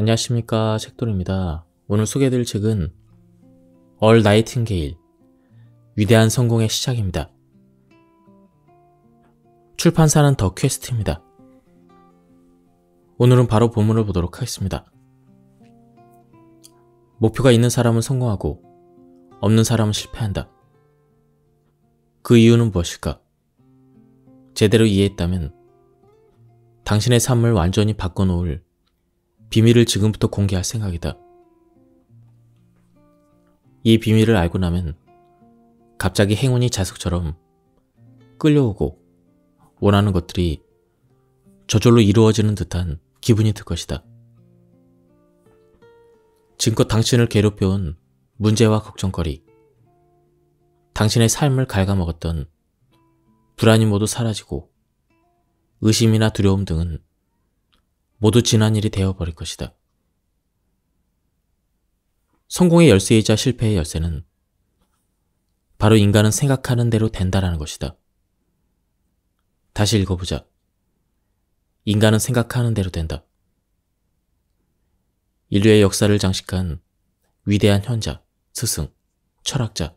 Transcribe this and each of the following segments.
안녕하십니까 책돌입니다. 오늘 소개해드릴 책은 얼 나이팅게일 위대한 성공의 시작입니다. 출판사는 더 퀘스트입니다. 오늘은 바로 본문을 보도록 하겠습니다. 목표가 있는 사람은 성공하고 없는 사람은 실패한다. 그 이유는 무엇일까? 제대로 이해했다면 당신의 삶을 완전히 바꿔놓을 비밀을 지금부터 공개할 생각이다. 이 비밀을 알고 나면 갑자기 행운이 자석처럼 끌려오고 원하는 것들이 저절로 이루어지는 듯한 기분이 들 것이다. 지금껏 당신을 괴롭혀온 문제와 걱정거리, 당신의 삶을 갉아먹었던 불안이 모두 사라지고 의심이나 두려움 등은 모두 지난 일이 되어버릴 것이다. 성공의 열쇠이자 실패의 열쇠는 바로 인간은 생각하는 대로 된다라는 것이다. 다시 읽어보자. 인간은 생각하는 대로 된다. 인류의 역사를 장식한 위대한 현자, 스승, 철학자,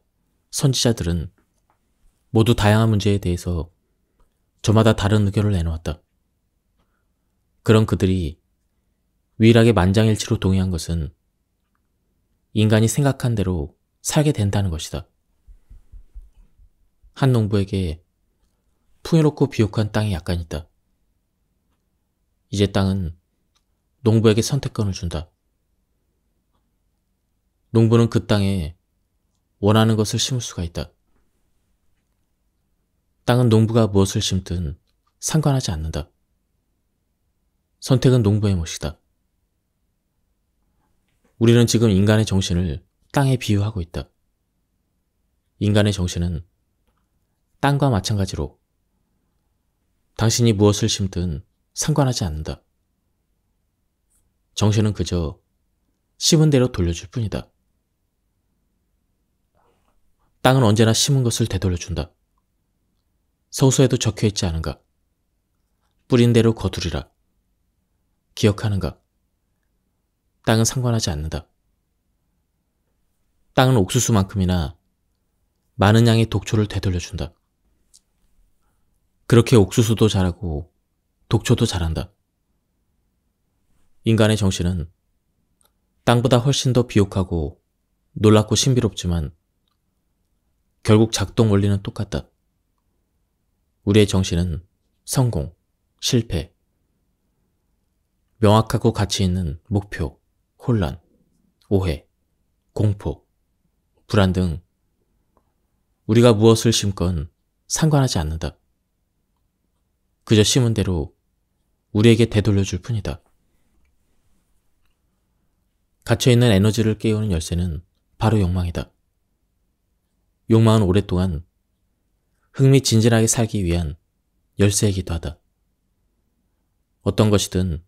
선지자들은 모두 다양한 문제에 대해서 저마다 다른 의견을 내놓았다. 그런 그들이 유일하게 만장일치로 동의한 것은 인간이 생각한 대로 살게 된다는 것이다. 한 농부에게 풍요롭고 비옥한 땅이 약간 있다. 이제 땅은 농부에게 선택권을 준다. 농부는 그 땅에 원하는 것을 심을 수가 있다. 땅은 농부가 무엇을 심든 상관하지 않는다. 선택은 농부의 몫이다. 우리는 지금 인간의 정신을 땅에 비유하고 있다. 인간의 정신은 땅과 마찬가지로 당신이 무엇을 심든 상관하지 않는다. 정신은 그저 심은 대로 돌려줄 뿐이다. 땅은 언제나 심은 것을 되돌려준다. 서소에도 적혀있지 않은가. 뿌린 대로 거두리라. 기억하는가? 땅은 상관하지 않는다. 땅은 옥수수만큼이나 많은 양의 독초를 되돌려준다. 그렇게 옥수수도 자라고 독초도 자란다. 인간의 정신은 땅보다 훨씬 더 비옥하고 놀랍고 신비롭지만 결국 작동 원리는 똑같다. 우리의 정신은 성공, 실패, 명확하고 가치 있는 목표, 혼란, 오해, 공포, 불안 등 우리가 무엇을 심건 상관하지 않는다. 그저 심은 대로 우리에게 되돌려줄 뿐이다. 갇혀있는 에너지를 깨우는 열쇠는 바로 욕망이다. 욕망은 오랫동안 흥미진진하게 살기 위한 열쇠이기도 하다. 어떤 것이든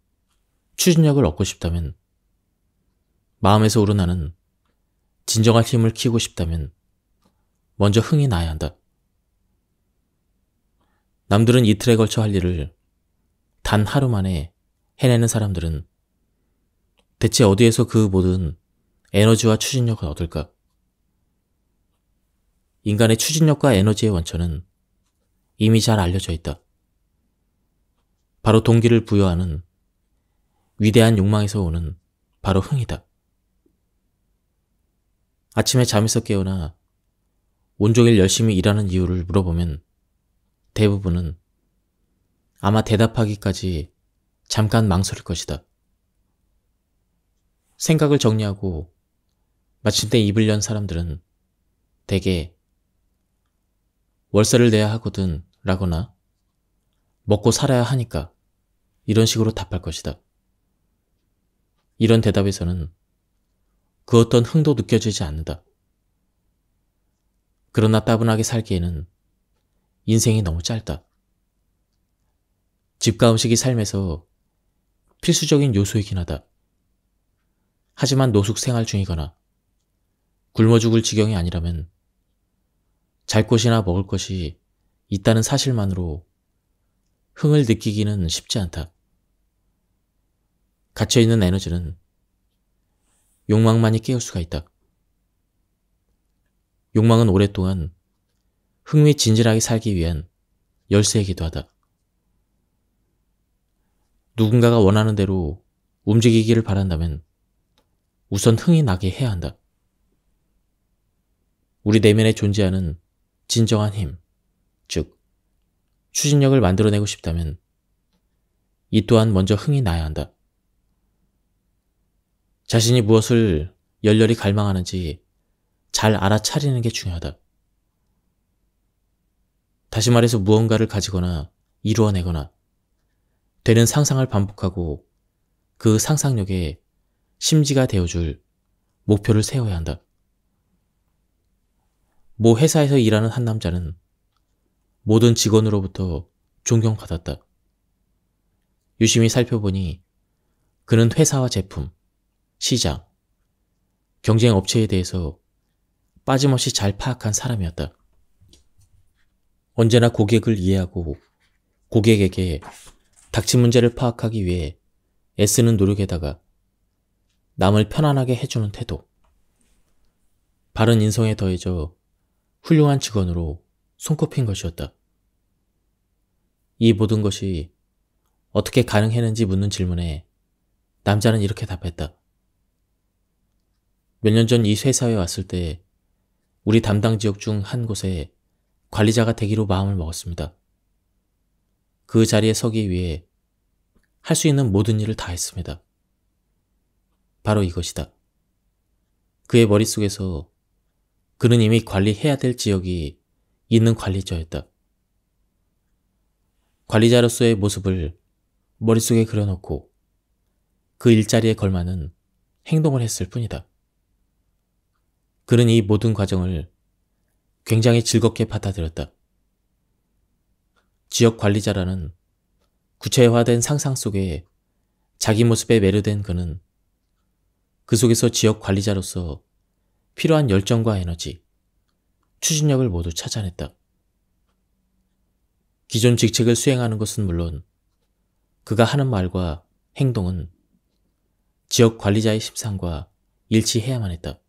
추진력을 얻고 싶다면, 마음에서 우러나는 진정한 힘을 키우고 싶다면 먼저 흥이 나야 한다. 남들은 이틀에 걸쳐 할 일을 단 하루 만에 해내는 사람들은 대체 어디에서 그 모든 에너지와 추진력을 얻을까? 인간의 추진력과 에너지의 원천은 이미 잘 알려져 있다. 바로 동기를 부여하는 위대한 욕망에서 오는 바로 흥이다. 아침에 잠에서 깨어나 온종일 열심히 일하는 이유를 물어보면 대부분은 아마 대답하기까지 잠깐 망설일 것이다. 생각을 정리하고 마침내 입을 연 사람들은 대개 월세를 내야 하거든 라거나 먹고 살아야 하니까 이런 식으로 답할 것이다. 이런 대답에서는 그 어떤 흥도 느껴지지 않는다. 그러나 따분하게 살기에는 인생이 너무 짧다. 집과 음식이 삶에서 필수적인 요소이긴 하다. 하지만 노숙 생활 중이거나 굶어 죽을 지경이 아니라면 잘 곳이나 먹을 것이 있다는 사실만으로 흥을 느끼기는 쉽지 않다. 갇혀있는 에너지는 욕망만이 깨울 수가 있다. 욕망은 오랫동안 흥미진진하게 살기 위한 열쇠이기도 하다. 누군가가 원하는 대로 움직이기를 바란다면 우선 흥이 나게 해야 한다. 우리 내면에 존재하는 진정한 힘, 즉 추진력을 만들어내고 싶다면 이 또한 먼저 흥이 나야 한다. 자신이 무엇을 열렬히 갈망하는지 잘 알아차리는 게 중요하다. 다시 말해서 무언가를 가지거나 이루어내거나 되는 상상을 반복하고 그 상상력에 심지가 되어줄 목표를 세워야 한다. 모 회사에서 일하는 한 남자는 모든 직원으로부터 존경받았다. 유심히 살펴보니 그는 회사와 제품, 시장, 경쟁 업체에 대해서 빠짐없이 잘 파악한 사람이었다. 언제나 고객을 이해하고 고객에게 닥친 문제를 파악하기 위해 애쓰는 노력에다가 남을 편안하게 해주는 태도. 바른 인성에 더해져 훌륭한 직원으로 손꼽힌 것이었다. 이 모든 것이 어떻게 가능했는지 묻는 질문에 남자는 이렇게 답했다. 몇년전이 회사에 왔을 때 우리 담당 지역 중 한 곳에 관리자가 되기로 마음을 먹었습니다. 그 자리에 서기 위해 할 수 있는 모든 일을 다 했습니다. 바로 이것이다. 그의 머릿속에서 그는 이미 관리해야 될 지역이 있는 관리자였다. 관리자로서의 모습을 머릿속에 그려놓고 그 일자리에 걸맞는 행동을 했을 뿐이다. 그는 이 모든 과정을 굉장히 즐겁게 받아들였다. 지역 관리자라는 구체화된 상상 속에 자기 모습에 매료된 그는 그 속에서 지역 관리자로서 필요한 열정과 에너지, 추진력을 모두 찾아냈다. 기존 직책을 수행하는 것은 물론 그가 하는 말과 행동은 지역 관리자의 심상과 일치해야만 했다.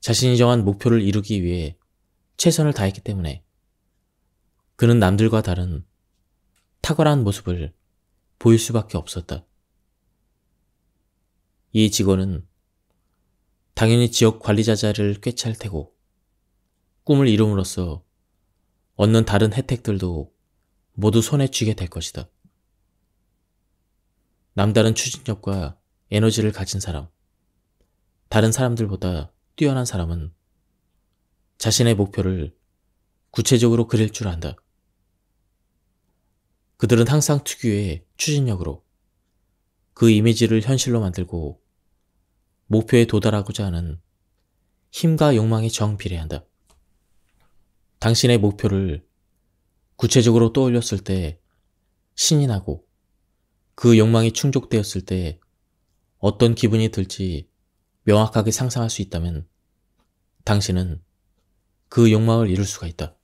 자신이 정한 목표를 이루기 위해 최선을 다했기 때문에 그는 남들과 다른 탁월한 모습을 보일 수밖에 없었다. 이 직원은 당연히 지역 관리자 자리를 꿰찰 테고 꿈을 이룸으로써 얻는 다른 혜택들도 모두 손에 쥐게 될 것이다. 남다른 추진력과 에너지를 가진 사람, 다른 사람들보다 뛰어난 사람은 자신의 목표를 구체적으로 그릴 줄 안다. 그들은 항상 특유의 추진력으로 그 이미지를 현실로 만들고 목표에 도달하고자 하는 힘과 욕망이 정비례한다. 당신의 목표를 구체적으로 떠올렸을 때 신이 나고 그 욕망이 충족되었을 때 어떤 기분이 들지 명확하게 상상할 수 있다면 당신은 그 욕망을 이룰 수가 있다.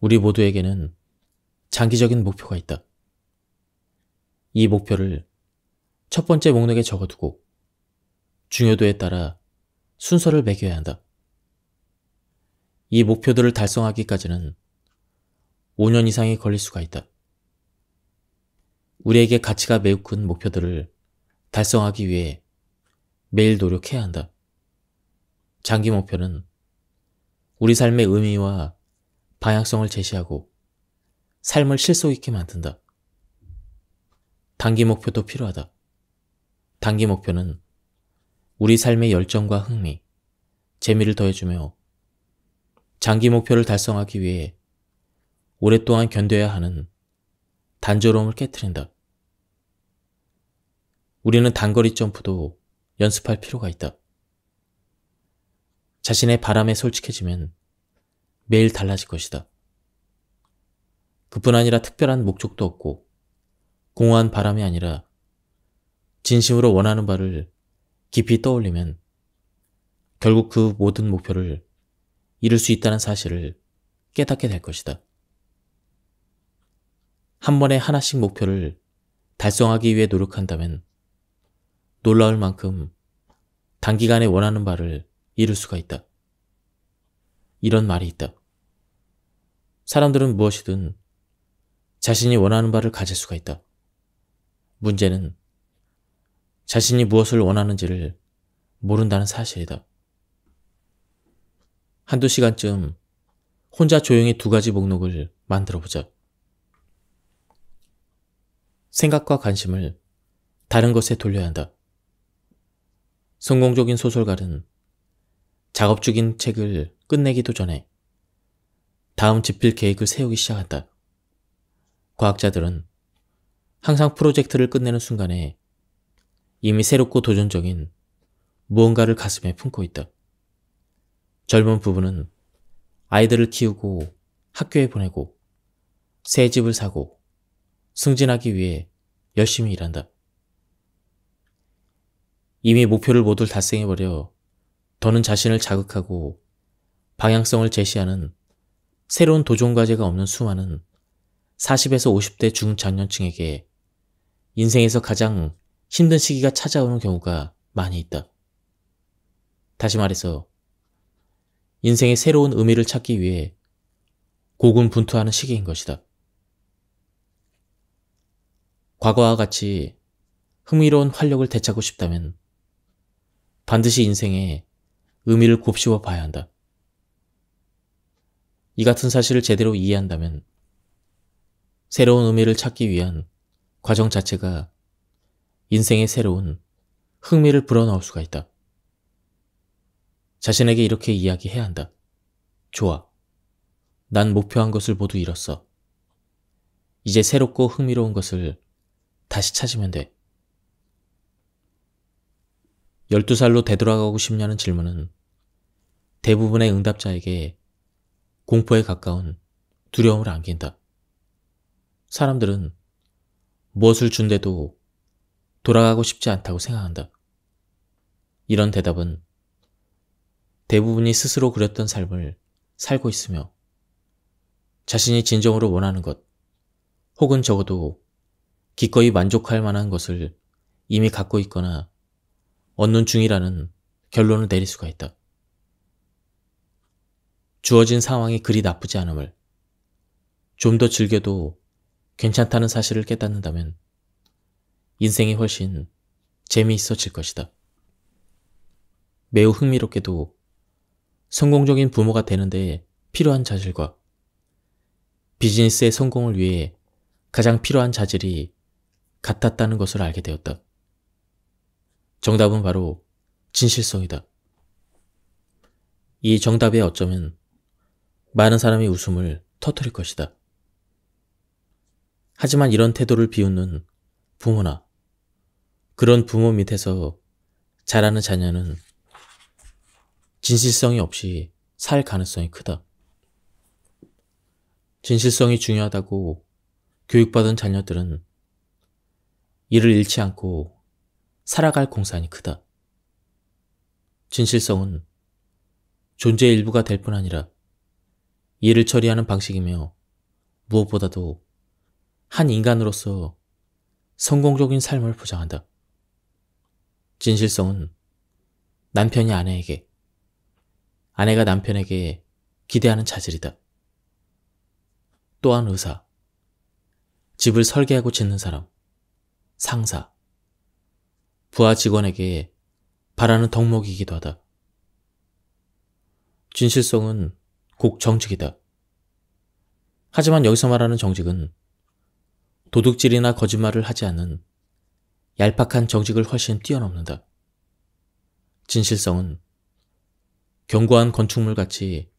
우리 모두에게는 장기적인 목표가 있다. 이 목표를 첫 번째 목록에 적어두고 중요도에 따라 순서를 매겨야 한다. 이 목표들을 달성하기까지는 5년 이상이 걸릴 수가 있다. 우리에게 가치가 매우 큰 목표들을 달성하기 위해 매일 노력해야 한다. 장기 목표는 우리 삶의 의미와 방향성을 제시하고 삶을 실속 있게 만든다. 단기 목표도 필요하다. 단기 목표는 우리 삶의 열정과 흥미, 재미를 더해주며 장기 목표를 달성하기 위해 오랫동안 견뎌야 하는 단조로움을 깨뜨린다. 우리는 단거리 점프도 연습할 필요가 있다. 자신의 바람에 솔직해지면 매일 달라질 것이다. 그뿐 아니라 특별한 목적도 없고 공허한 바람이 아니라 진심으로 원하는 바를 깊이 떠올리면 결국 그 모든 목표를 이룰 수 있다는 사실을 깨닫게 될 것이다. 한 번에 하나씩 목표를 달성하기 위해 노력한다면 놀라울 만큼 단기간에 원하는 바를 이룰 수가 있다. 이런 말이 있다. 사람들은 무엇이든 자신이 원하는 바를 가질 수가 있다. 문제는 자신이 무엇을 원하는지를 모른다는 사실이다. 한두 시간쯤 혼자 조용히 두 가지 목록을 만들어 보자. 생각과 관심을 다른 것에 돌려야 한다. 성공적인 소설가는 작업 중인 책을 끝내기도 전에 다음 집필 계획을 세우기 시작한다. 과학자들은 항상 프로젝트를 끝내는 순간에 이미 새롭고 도전적인 무언가를 가슴에 품고 있다. 젊은 부부는 아이들을 키우고 학교에 보내고 새 집을 사고 승진하기 위해 열심히 일한다. 이미 목표를 모두 달성해버려 더는 자신을 자극하고 방향성을 제시하는 새로운 도전과제가 없는 수많은 40에서 50대 중장년층에게 인생에서 가장 힘든 시기가 찾아오는 경우가 많이 있다. 다시 말해서 인생의 새로운 의미를 찾기 위해 고군분투하는 시기인 것이다. 과거와 같이 흥미로운 활력을 되찾고 싶다면 반드시 인생에 의미를 곱씹어 봐야 한다. 이 같은 사실을 제대로 이해한다면 새로운 의미를 찾기 위한 과정 자체가 인생의 새로운 흥미를 불어넣을 수가 있다. 자신에게 이렇게 이야기해야 한다. 좋아. 난 목표한 것을 모두 잃었어. 이제 새롭고 흥미로운 것을 다시 찾으면 돼. 12살로 되돌아가고 싶냐는 질문은 대부분의 응답자에게 공포에 가까운 두려움을 안긴다. 사람들은 무엇을 준대도 돌아가고 싶지 않다고 생각한다. 이런 대답은 대부분이 스스로 그렸던 삶을 살고 있으며 자신이 진정으로 원하는 것 혹은 적어도 기꺼이 만족할 만한 것을 이미 갖고 있거나 얻는 중이라는 결론을 내릴 수가 있다. 주어진 상황이 그리 나쁘지 않음을 좀 더 즐겨도 괜찮다는 사실을 깨닫는다면 인생이 훨씬 재미있어질 것이다. 매우 흥미롭게도 성공적인 부모가 되는데 필요한 자질과 비즈니스의 성공을 위해 가장 필요한 자질이 같았다는 것을 알게 되었다. 정답은 바로 진실성이다. 이 정답에 어쩌면 많은 사람이 웃음을 터뜨릴 것이다. 하지만 이런 태도를 비웃는 부모나 그런 부모 밑에서 자라는 자녀는 진실성이 없이 살 가능성이 크다. 진실성이 중요하다고 교육받은 자녀들은 이를 잃지 않고 살아갈 공산이 크다. 진실성은 존재의 일부가 될 뿐 아니라 일을 처리하는 방식이며 무엇보다도 한 인간으로서 성공적인 삶을 보장한다. 진실성은 남편이 아내에게, 아내가 남편에게 기대하는 자질이다. 또한 의사, 집을 설계하고 짓는 사람, 상사, 부하 직원에게 바라는 덕목이기도 하다. 진실성은 곡 정직이다. 하지만 여기서 말하는 정직은 도둑질이나 거짓말을 하지 않는 얄팍한 정직을 훨씬 뛰어넘는다. 진실성은 견고한 건축물 같이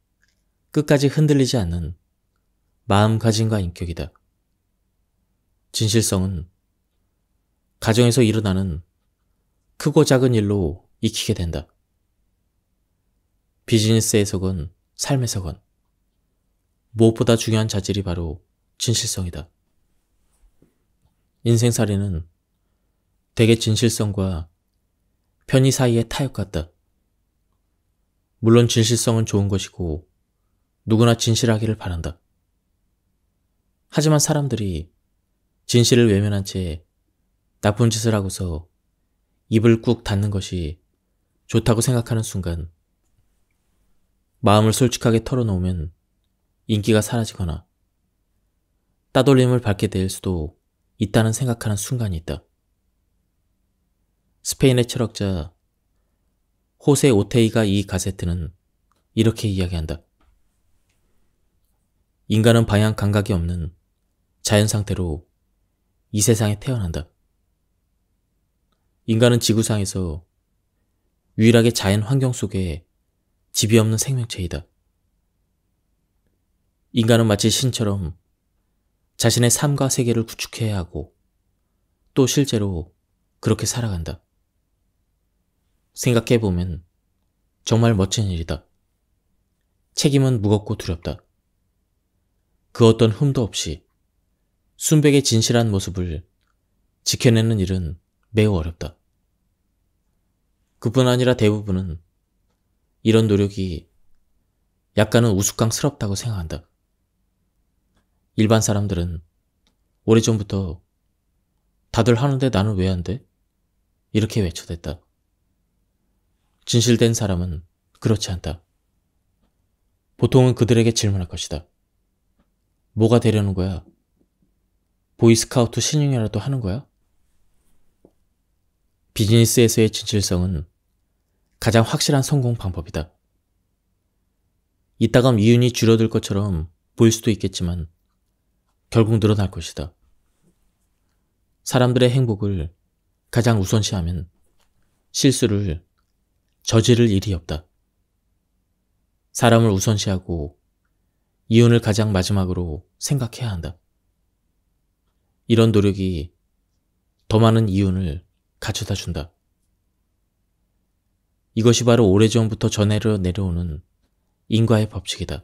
끝까지 흔들리지 않는 마음가짐과 인격이다. 진실성은 가정에서 일어나는 크고 작은 일로 익히게 된다. 비즈니스 해석은 삶 해석은 무엇보다 중요한 자질이 바로 진실성이다. 인생살이는 대개 진실성과 편의 사이의 타협 같다. 물론 진실성은 좋은 것이고 누구나 진실하기를 바란다. 하지만 사람들이 진실을 외면한 채 나쁜 짓을 하고서 입을 꾹 닫는 것이 좋다고 생각하는 순간 마음을 솔직하게 털어놓으면 인기가 사라지거나 따돌림을 받게 될 수도 있다는 생각하는 순간이 있다. 스페인의 철학자 호세 오테이가 이 가세트는 이렇게 이야기한다. 인간은 방향 감각이 없는 자연 상태로 이 세상에 태어난다. 인간은 지구상에서 유일하게 자연 환경 속에 집이 없는 생명체이다. 인간은 마치 신처럼 자신의 삶과 세계를 구축해야 하고 또 실제로 그렇게 살아간다. 생각해보면 정말 멋진 일이다. 책임은 무겁고 두렵다. 그 어떤 흠도 없이 순백의 진실한 모습을 지켜내는 일은 매우 어렵다. 그뿐 아니라 대부분은 이런 노력이 약간은 우스꽝스럽다고 생각한다. 일반 사람들은 오래전부터 다들 하는데 나는 왜 안 돼? 이렇게 외쳐댔다. 진실된 사람은 그렇지 않다. 보통은 그들에게 질문할 것이다. 뭐가 되려는 거야? 보이스카우트 신용이라도 하는 거야? 비즈니스에서의 진실성은 가장 확실한 성공 방법이다. 이따금 이윤이 줄어들 것처럼 보일 수도 있겠지만 결국 늘어날 것이다. 사람들의 행복을 가장 우선시하면 실수를 저지를 일이 없다. 사람을 우선시하고 이윤을 가장 마지막으로 생각해야 한다. 이런 노력이 더 많은 이윤을 가져다 준다. 이것이 바로 오래전부터 전해려 내려오는 인과의 법칙이다.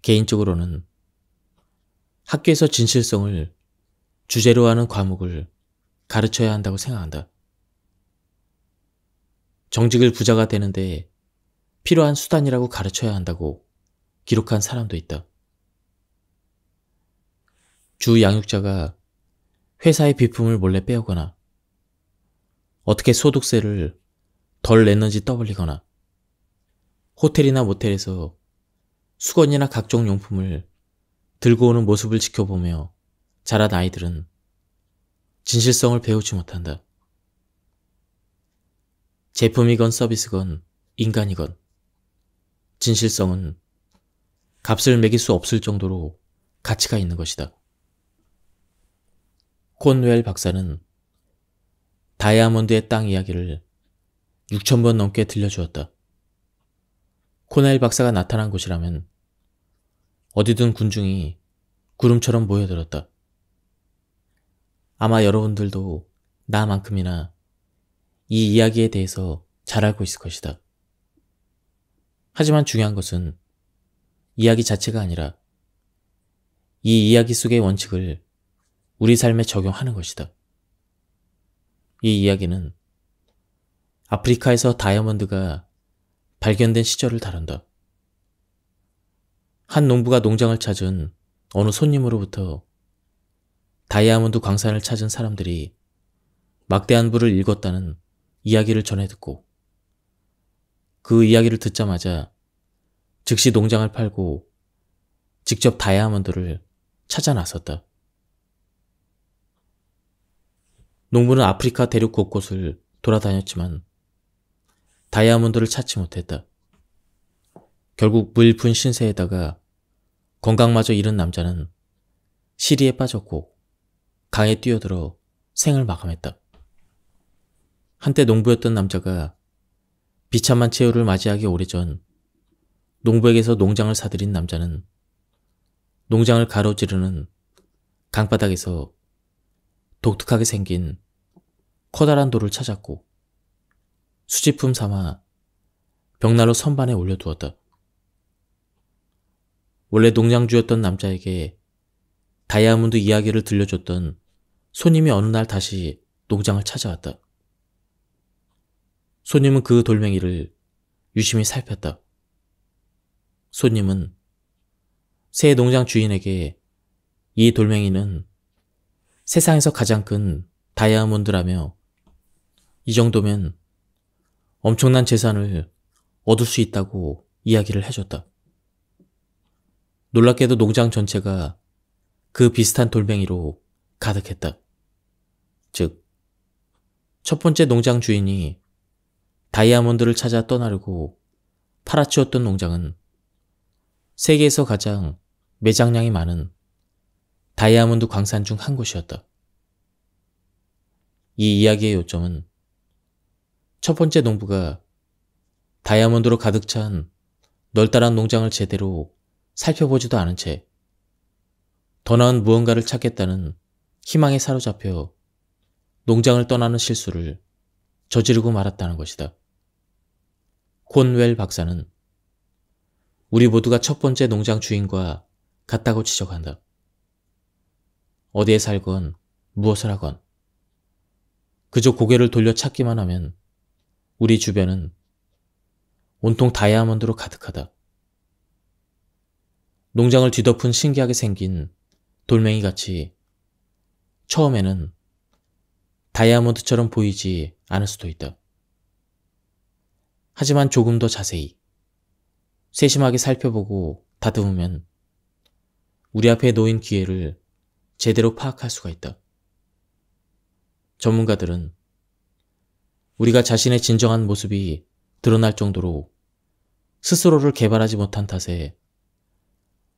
개인적으로는 학교에서 진실성을 주제로 하는 과목을 가르쳐야 한다고 생각한다. 정직을 부자가 되는데 필요한 수단이라고 가르쳐야 한다고 기록한 사람도 있다. 주 양육자가 회사의 비품을 몰래 빼오거나 어떻게 소득세를 덜냈는지 떠벌리거나 호텔이나 모텔에서 수건이나 각종 용품을 들고 오는 모습을 지켜보며 자란 아이들은 진실성을 배우지 못한다. 제품이건 서비스건 인간이건 진실성은 값을 매길 수 없을 정도로 가치가 있는 것이다. 콘웰 박사는 다이아몬드의 땅 이야기를 6천번 넘게 들려주었다. 코넬 박사가 나타난 곳이라면 어디든 군중이 구름처럼 모여들었다. 아마 여러분들도 나만큼이나 이 이야기에 대해서 잘 알고 있을 것이다. 하지만 중요한 것은 이야기 자체가 아니라 이 이야기 속의 원칙을 우리 삶에 적용하는 것이다. 이 이야기는 아프리카에서 다이아몬드가 발견된 시절을 다룬다. 한 농부가 농장을 찾은 어느 손님으로부터 다이아몬드 광산을 찾은 사람들이 막대한 부를 읽었다는 이야기를 전해 듣고 그 이야기를 듣자마자 즉시 농장을 팔고 직접 다이아몬드를 찾아 나섰다. 농부는 아프리카 대륙 곳곳을 돌아다녔지만 다이아몬드를 찾지 못했다. 결국 물푼 신세에다가 건강마저 잃은 남자는 시리에 빠졌고 강에 뛰어들어 생을 마감했다. 한때 농부였던 남자가 비참한 최후를 맞이하기 오래전 농부에게서 농장을 사들인 남자는 농장을 가로지르는 강바닥에서 독특하게 생긴 커다란 돌을 찾았고 수집품 삼아 벽난로 선반에 올려두었다. 원래 농장주였던 남자에게 다이아몬드 이야기를 들려줬던 손님이 어느 날 다시 농장을 찾아왔다. 손님은 그 돌멩이를 유심히 살폈다. 손님은 새 농장 주인에게 이 돌멩이는 세상에서 가장 큰 다이아몬드라며 이 정도면 엄청난 재산을 얻을 수 있다고 이야기를 해줬다. 놀랍게도 농장 전체가 그 비슷한 돌멩이로 가득했다. 즉, 첫 번째 농장 주인이 다이아몬드를 찾아 떠나르고 팔아치웠던 농장은 세계에서 가장 매장량이 많은 다이아몬드 광산 중 한 곳이었다. 이 이야기의 요점은 첫 번째 농부가 다이아몬드로 가득 찬 널따란 농장을 제대로 살펴보지도 않은 채 더 나은 무언가를 찾겠다는 희망에 사로잡혀 농장을 떠나는 실수를 저지르고 말았다는 것이다. 콘웰 박사는 우리 모두가 첫 번째 농장 주인과 같다고 지적한다. 어디에 살건 무엇을 하건 그저 고개를 돌려 찾기만 하면 우리 주변은 온통 다이아몬드로 가득하다. 농장을 뒤덮은 신기하게 생긴 돌멩이 같이 처음에는 다이아몬드처럼 보이지 않을 수도 있다. 하지만 조금 더 자세히 세심하게 살펴보고 다듬으면 우리 앞에 놓인 기회를 제대로 파악할 수가 있다. 전문가들은 우리가 자신의 진정한 모습이 드러날 정도로 스스로를 개발하지 못한 탓에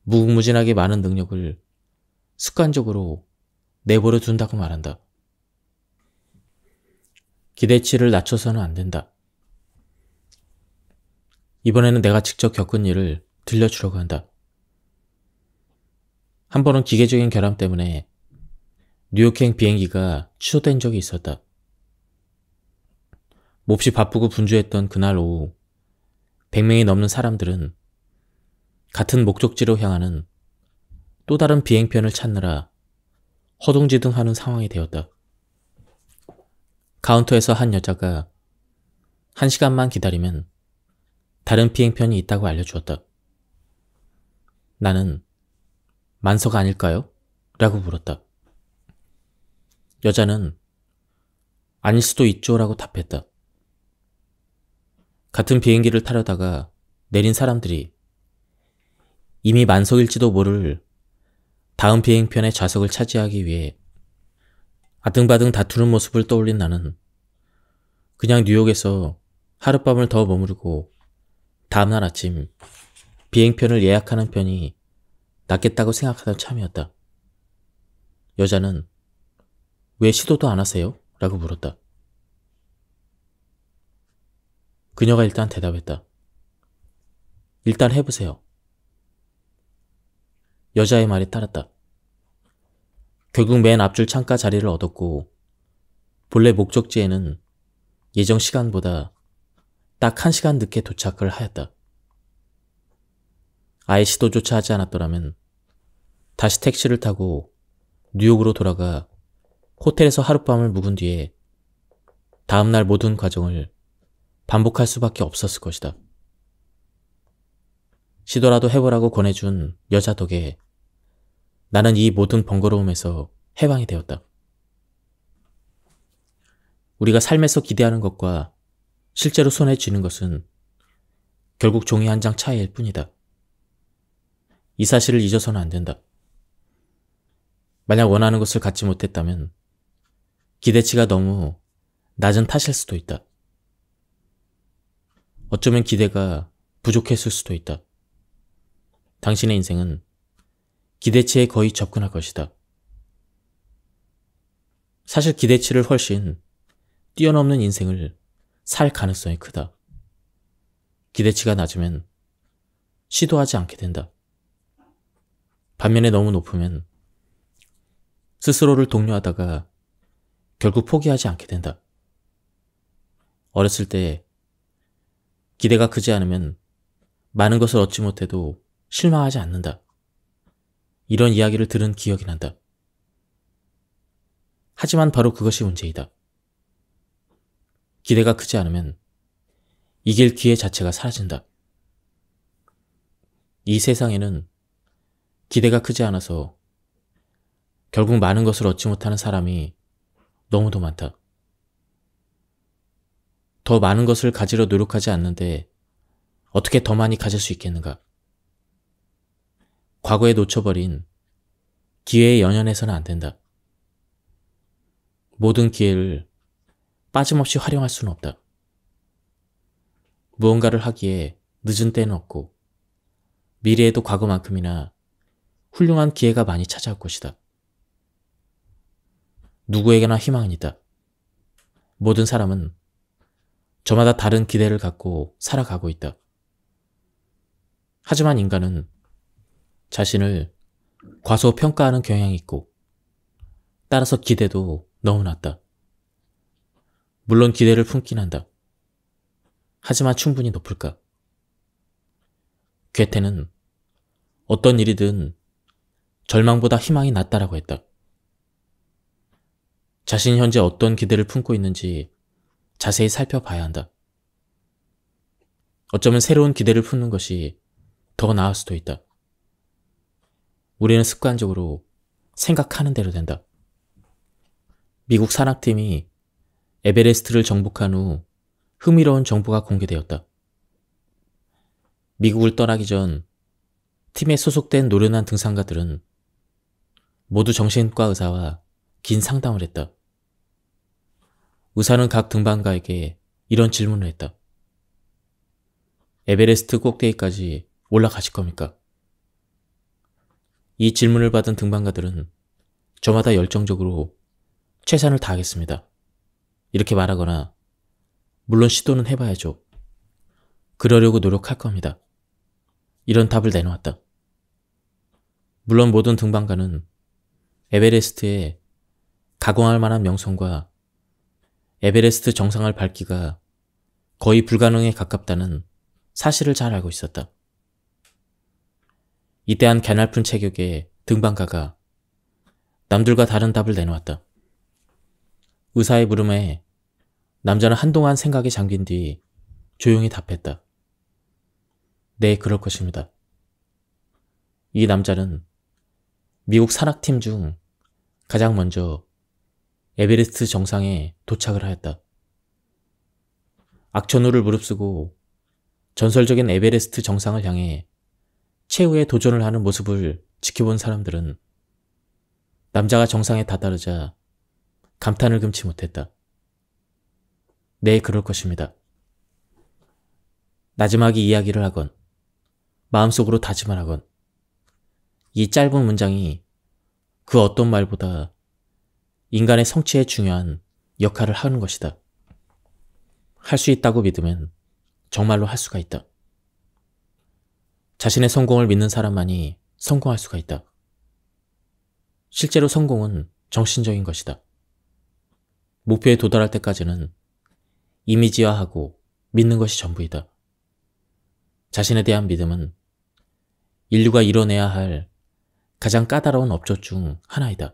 무궁무진하게 많은 능력을 습관적으로 내버려 둔다고 말한다. 기대치를 낮춰서는 안 된다. 이번에는 내가 직접 겪은 일을 들려주려고 한다. 한 번은 기계적인 결함 때문에 뉴욕행 비행기가 취소된 적이 있었다. 몹시 바쁘고 분주했던 그날 오후 100명이 넘는 사람들은 같은 목적지로 향하는 또 다른 비행편을 찾느라 허둥지둥하는 상황이 되었다. 카운터에서 한 여자가 한 시간만 기다리면 다른 비행편이 있다고 알려주었다. 나는 만서가 아닐까요? 라고 물었다. 여자는 아닐 수도 있죠 라고 답했다. 같은 비행기를 타려다가 내린 사람들이 이미 만석일지도 모를 다음 비행편의 좌석을 차지하기 위해 아등바등 다투는 모습을 떠올린 나는 그냥 뉴욕에서 하룻밤을 더 머무르고 다음날 아침 비행편을 예약하는 편이 낫겠다고 생각하던 참이었다. 여자는 왜 시도도 안 하세요? 라고 물었다. 그녀가 일단 대답했다. 일단 해보세요. 여자의 말이 따랐다. 결국 맨 앞줄 창가 자리를 얻었고 본래 목적지에는 예정 시간보다 딱 한시간 늦게 도착을 하였다. 아예 시도조차 하지 않았더라면 다시 택시를 타고 뉴욕으로 돌아가 호텔에서 하룻밤을 묵은 뒤에 다음날 모든 과정을 반복할 수밖에 없었을 것이다. 시도라도 해보라고 권해준 여자 덕에 나는 이 모든 번거로움에서 해방이 되었다. 우리가 삶에서 기대하는 것과 실제로 손에 쥐는 것은 결국 종이 한 장 차이일 뿐이다. 이 사실을 잊어서는 안 된다. 만약 원하는 것을 갖지 못했다면 기대치가 너무 낮은 탓일 수도 있다. 어쩌면 기대가 부족했을 수도 있다. 당신의 인생은 기대치에 거의 접근할 것이다. 사실 기대치를 훨씬 뛰어넘는 인생을 살 가능성이 크다. 기대치가 낮으면 시도하지 않게 된다. 반면에 너무 높으면 스스로를 독려하다가 결국 포기하지 않게 된다. 어렸을 때 기대가 크지 않으면 많은 것을 얻지 못해도 실망하지 않는다. 이런 이야기를 들은 기억이 난다. 하지만 바로 그것이 문제이다. 기대가 크지 않으면 이길 기회 자체가 사라진다. 이 세상에는 기대가 크지 않아서 결국 많은 것을 얻지 못하는 사람이 너무도 많다. 더 많은 것을 가지러 노력하지 않는데 어떻게 더 많이 가질 수 있겠는가? 과거에 놓쳐버린 기회에 연연해서는 안 된다. 모든 기회를 빠짐없이 활용할 수는 없다. 무언가를 하기에 늦은 때는 없고 미래에도 과거만큼이나 훌륭한 기회가 많이 찾아올 것이다. 누구에게나 희망이 있다. 모든 사람은 저마다 다른 기대를 갖고 살아가고 있다. 하지만 인간은 자신을 과소평가하는 경향이 있고 따라서 기대도 너무 낮다. 물론 기대를 품긴 한다. 하지만 충분히 높을까? 괴테는 어떤 일이든 절망보다 희망이 낫다라고 했다. 자신이 현재 어떤 기대를 품고 있는지 자세히 살펴봐야 한다. 어쩌면 새로운 기대를 품는 것이 더 나을 수도 있다. 우리는 습관적으로 생각하는 대로 된다. 미국 산악팀이 에베레스트를 정복한 후 흥미로운 정보가 공개되었다. 미국을 떠나기 전 팀에 소속된 노련한 등산가들은 모두 정신과 의사와 긴 상담을 했다. 의사는 각 등반가에게 이런 질문을 했다. 에베레스트 꼭대기까지 올라가실 겁니까? 이 질문을 받은 등반가들은 저마다 열정적으로 최선을 다하겠습니다. 이렇게 말하거나 물론 시도는 해봐야죠. 그러려고 노력할 겁니다. 이런 답을 내놓았다. 물론 모든 등반가는 에베레스트에 가공할 만한 명성과 에베레스트 정상을 밟기가 거의 불가능에 가깝다는 사실을 잘 알고 있었다. 이때한 개날푼 체격의 등반가가 남들과 다른 답을 내놓았다. 의사의 물음에 남자는 한동안 생각에 잠긴 뒤 조용히 답했다. 네, 그럴 것입니다. 이 남자는 미국 산악팀 중 가장 먼저 에베레스트 정상에 도착을 하였다. 악천후를 무릅쓰고 전설적인 에베레스트 정상을 향해 최후의 도전을 하는 모습을 지켜본 사람들은 남자가 정상에 다다르자 감탄을 금치 못했다. 네, 그럴 것입니다. 나지막이 이야기를 하건 마음속으로 다짐을 하건 이 짧은 문장이 그 어떤 말보다 인간의 성취에 중요한 역할을 하는 것이다. 할 수 있다고 믿으면 정말로 할 수가 있다. 자신의 성공을 믿는 사람만이 성공할 수가 있다. 실제로 성공은 정신적인 것이다. 목표에 도달할 때까지는 이미지화하고 믿는 것이 전부이다. 자신에 대한 믿음은 인류가 이뤄내야 할 가장 까다로운 업적 중 하나이다.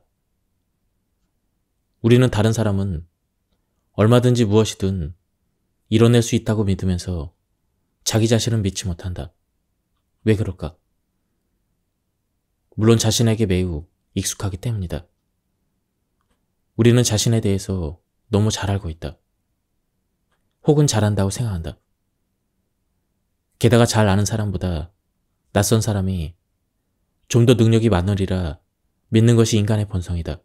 우리는 다른 사람은 얼마든지 무엇이든 이뤄낼 수 있다고 믿으면서 자기 자신은 믿지 못한다. 왜 그럴까? 물론 자신에게 매우 익숙하기 때문이다. 우리는 자신에 대해서 너무 잘 알고 있다. 혹은 잘한다고 생각한다. 게다가 잘 아는 사람보다 낯선 사람이 좀 더 능력이 많으리라 믿는 것이 인간의 본성이다.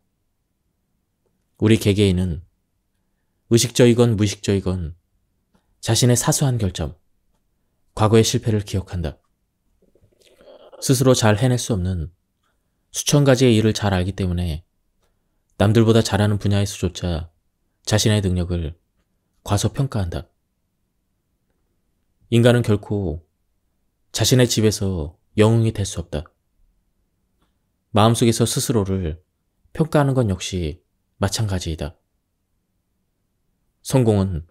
우리 개개인은 의식적이건 무의식적이건 자신의 사소한 결점, 과거의 실패를 기억한다. 스스로 잘 해낼 수 없는 수천 가지의 일을 잘 알기 때문에 남들보다 잘하는 분야에서조차 자신의 능력을 과소평가한다. 인간은 결코 자신의 집에서 영웅이 될 수 없다. 마음속에서 스스로를 평가하는 건 역시 마찬가지이다. 성공은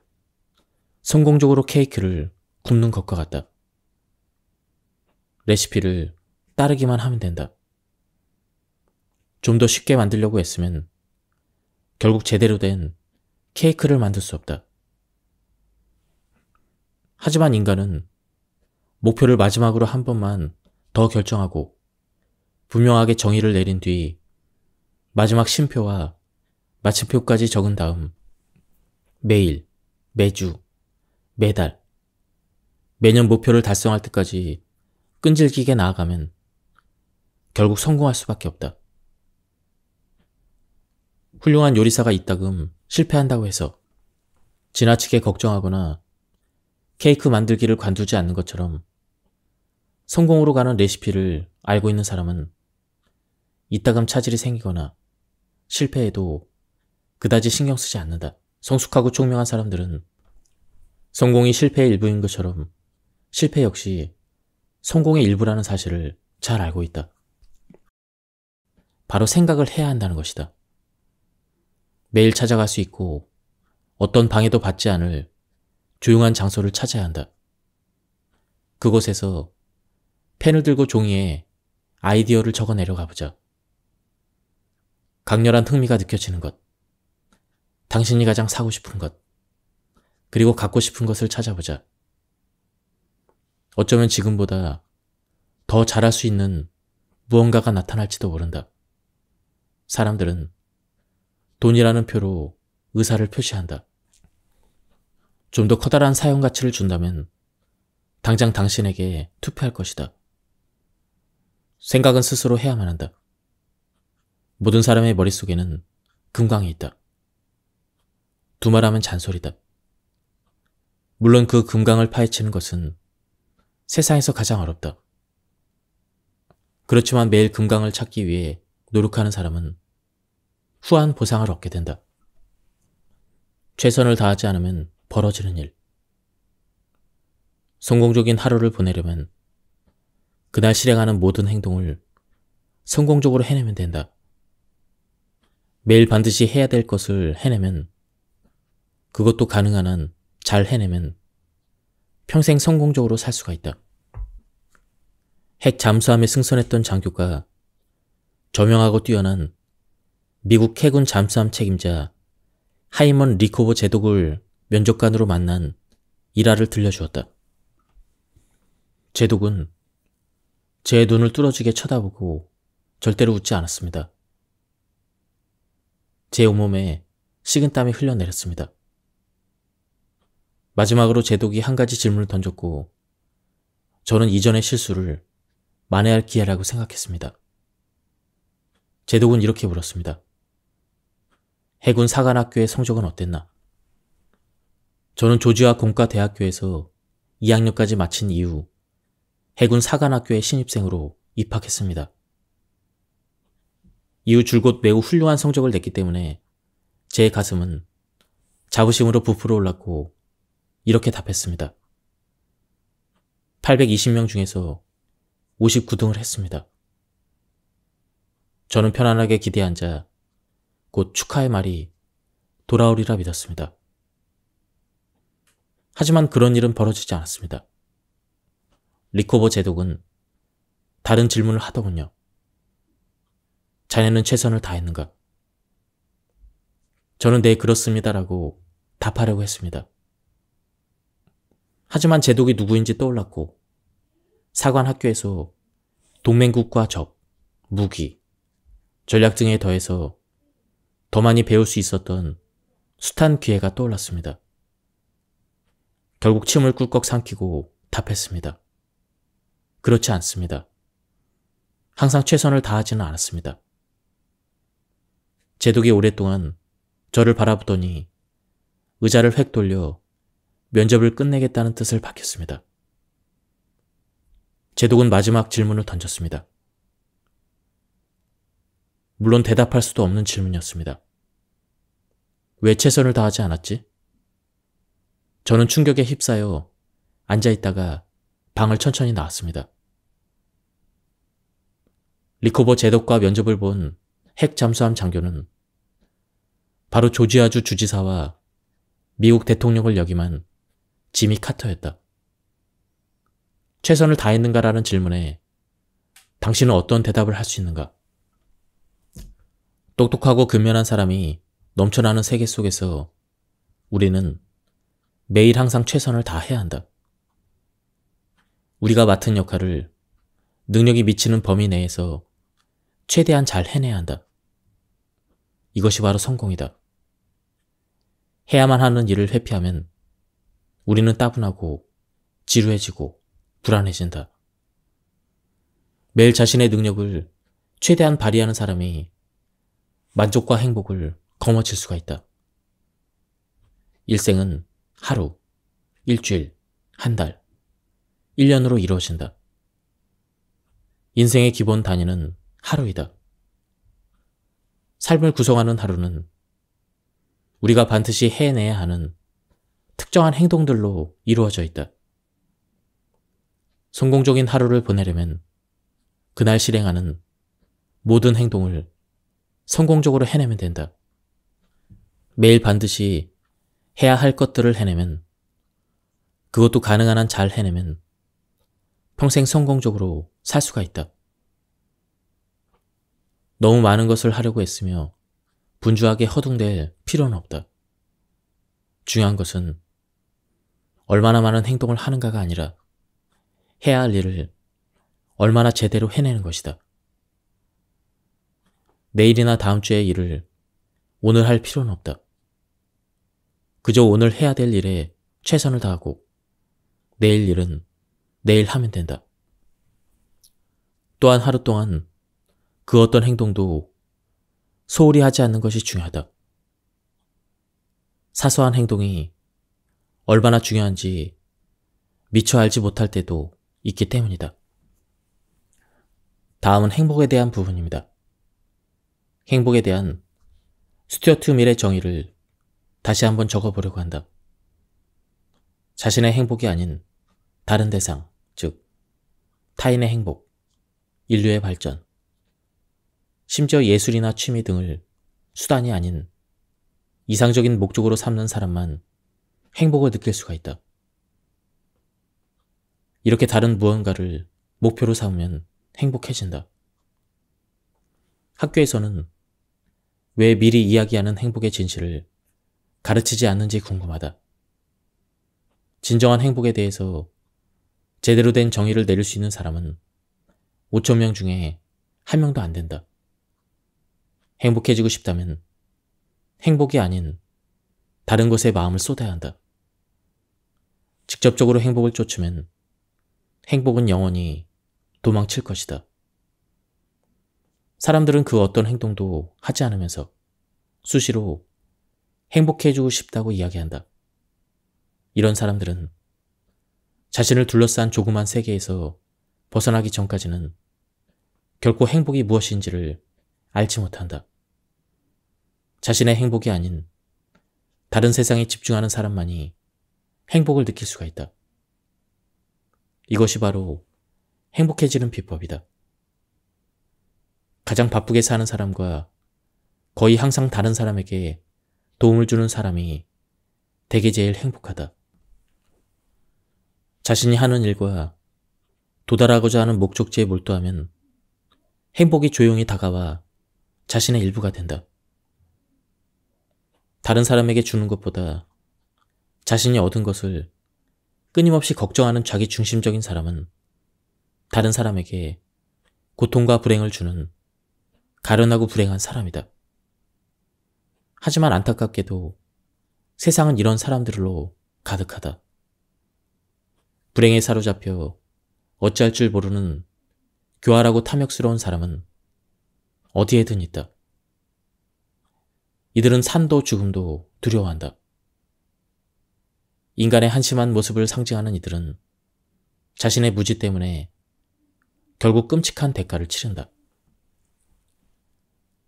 성공적으로 케이크를 굽는 것과 같다. 레시피를 따르기만 하면 된다. 좀 더 쉽게 만들려고 했으면 결국 제대로 된 케이크를 만들 수 없다. 하지만 인간은 목표를 마지막으로 한 번만 더 결정하고 분명하게 정의를 내린 뒤 마지막 심표와 마침표까지 적은 다음 매일, 매주, 매달, 매년 목표를 달성할 때까지 끈질기게 나아가면 결국 성공할 수밖에 없다. 훌륭한 요리사가 있다금 실패한다고 해서 지나치게 걱정하거나 케이크 만들기를 관두지 않는 것처럼 성공으로 가는 레시피를 알고 있는 사람은 이따금 차질이 생기거나 실패해도 그다지 신경 쓰지 않는다. 성숙하고 총명한 사람들은 성공이 실패의 일부인 것처럼 실패 역시 성공의 일부라는 사실을 잘 알고 있다. 바로 생각을 해야 한다는 것이다. 매일 찾아갈 수 있고 어떤 방해도 받지 않을 조용한 장소를 찾아야 한다. 그곳에서 펜을 들고 종이에 아이디어를 적어 내려가 보자. 강렬한 흥미가 느껴지는 것. 당신이 가장 사고 싶은 것, 그리고 갖고 싶은 것을 찾아보자. 어쩌면 지금보다 더 잘할 수 있는 무언가가 나타날지도 모른다. 사람들은 돈이라는 표로 의사를 표시한다. 좀 더 커다란 사용 가치를 준다면 당장 당신에게 투표할 것이다. 생각은 스스로 해야만 한다. 모든 사람의 머릿속에는 금광이 있다. 두말하면 잔소리다. 물론 그 금강을 파헤치는 것은 세상에서 가장 어렵다. 그렇지만 매일 금강을 찾기 위해 노력하는 사람은 후한 보상을 얻게 된다. 최선을 다하지 않으면 벌어지는 일. 성공적인 하루를 보내려면 그날 실행하는 모든 행동을 성공적으로 해내면 된다. 매일 반드시 해야 될 것을 해내면 그것도 가능한 한 잘 해내면 평생 성공적으로 살 수가 있다. 핵 잠수함에 승선했던 장교가 저명하고 뛰어난 미국 해군 잠수함 책임자 하이먼 리코버 제독을 면접관으로 만난 일화를 들려주었다. 제독은 제 눈을 뚫어지게 쳐다보고 절대로 웃지 않았습니다. 제 온몸에 식은땀이 흘러내렸습니다. 마지막으로 제독이 한 가지 질문을 던졌고 저는 이전의 실수를 만회할 기회라고 생각했습니다. 제독은 이렇게 물었습니다. 해군 사관학교의 성적은 어땠나? 저는 조지아 공과대학교에서 2학년까지 마친 이후 해군 사관학교의 신입생으로 입학했습니다. 이후 줄곧 매우 훌륭한 성적을 냈기 때문에 제 가슴은 자부심으로 부풀어 올랐고 이렇게 답했습니다. 820명 중에서 59등을 했습니다. 저는 편안하게 기대 앉아 곧 축하의 말이 돌아오리라 믿었습니다. 하지만 그런 일은 벌어지지 않았습니다. 리코버 제독은 다른 질문을 하더군요. 자네는 최선을 다했는가? 저는 네 그렇습니다라고 답하려고 했습니다. 하지만 제독이 누구인지 떠올랐고 사관 학교에서 동맹국과 적, 무기, 전략 등에 더해서 더 많이 배울 수 있었던 숱한 기회가 떠올랐습니다. 결국 침을 꿀꺽 삼키고 답했습니다. 그렇지 않습니다. 항상 최선을 다하지는 않았습니다. 제독이 오랫동안 저를 바라보더니 의자를 획 돌려 면접을 끝내겠다는 뜻을 밝혔습니다. 제독은 마지막 질문을 던졌습니다. 물론 대답할 수도 없는 질문이었습니다. 왜 최선을 다하지 않았지? 저는 충격에 휩싸여 앉아있다가 방을 천천히 나왔습니다. 리코버 제독과 면접을 본 핵 잠수함 장교는 바로 조지아주 주지사와 미국 대통령을 역임한 지미 카터였다. 최선을 다했는가라는 질문에 당신은 어떤 대답을 할 수 있는가? 똑똑하고 근면한 사람이 넘쳐나는 세계 속에서 우리는 매일 항상 최선을 다해야 한다. 우리가 맡은 역할을 능력이 미치는 범위 내에서 최대한 잘 해내야 한다. 이것이 바로 성공이다. 해야만 하는 일을 회피하면 우리는 따분하고 지루해지고 불안해진다. 매일 자신의 능력을 최대한 발휘하는 사람이 만족과 행복을 거머쥘 수가 있다. 일생은 하루, 일주일, 한 달, 1년으로 이루어진다. 인생의 기본 단위는 하루이다. 삶을 구성하는 하루는 우리가 반드시 해내야 하는 특정한 행동들로 이루어져 있다. 성공적인 하루를 보내려면 그날 실행하는 모든 행동을 성공적으로 해내면 된다. 매일 반드시 해야 할 것들을 해내면 그것도 가능한 한 잘 해내면 평생 성공적으로 살 수가 있다. 너무 많은 것을 하려고 했으며 분주하게 허둥댈 필요는 없다. 중요한 것은 얼마나 많은 행동을 하는가가 아니라 해야 할 일을 얼마나 제대로 해내는 것이다. 내일이나 다음 주의 일을 오늘 할 필요는 없다. 그저 오늘 해야 될 일에 최선을 다하고 내일 일은 내일 하면 된다. 또한 하루 동안 그 어떤 행동도 소홀히 하지 않는 것이 중요하다. 사소한 행동이 얼마나 중요한지 미처 알지 못할 때도 있기 때문이다. 다음은 행복에 대한 부분입니다. 행복에 대한 스튜어트 밀의 정의를 다시 한번 적어보려고 한다. 자신의 행복이 아닌 다른 대상, 즉 타인의 행복, 인류의 발전, 심지어 예술이나 취미 등을 수단이 아닌 이상적인 목적으로 삼는 사람만 행복을 느낄 수가 있다. 이렇게 다른 무언가를 목표로 삼으면 행복해진다. 학교에서는 왜 미리 이야기하는 행복의 진실을 가르치지 않는지 궁금하다. 진정한 행복에 대해서 제대로 된 정의를 내릴 수 있는 사람은 5천 명 중에 한 명도 안 된다. 행복해지고 싶다면 행복이 아닌 다른 것에 마음을 쏟아야 한다. 직접적으로 행복을 쫓으면 행복은 영원히 도망칠 것이다. 사람들은 그 어떤 행동도 하지 않으면서 수시로 행복해지고 싶다고 이야기한다. 이런 사람들은 자신을 둘러싼 조그만 세계에서 벗어나기 전까지는 결코 행복이 무엇인지를 알지 못한다. 자신의 행복이 아닌 다른 세상에 집중하는 사람만이 행복을 느낄 수가 있다. 이것이 바로 행복해지는 비법이다. 가장 바쁘게 사는 사람과 거의 항상 다른 사람에게 도움을 주는 사람이 대개 제일 행복하다. 자신이 하는 일과 도달하고자 하는 목적지에 몰두하면 행복이 조용히 다가와 자신의 일부가 된다. 다른 사람에게 주는 것보다 자신이 얻은 것을 끊임없이 걱정하는 자기 중심적인 사람은 다른 사람에게 고통과 불행을 주는 가련하고 불행한 사람이다. 하지만 안타깝게도 세상은 이런 사람들로 가득하다. 불행에 사로잡혀 어찌할 줄 모르는 교활하고 탐욕스러운 사람은 어디에든 있다. 이들은 산도 죽음도 두려워한다. 인간의 한심한 모습을 상징하는 이들은 자신의 무지 때문에 결국 끔찍한 대가를 치른다.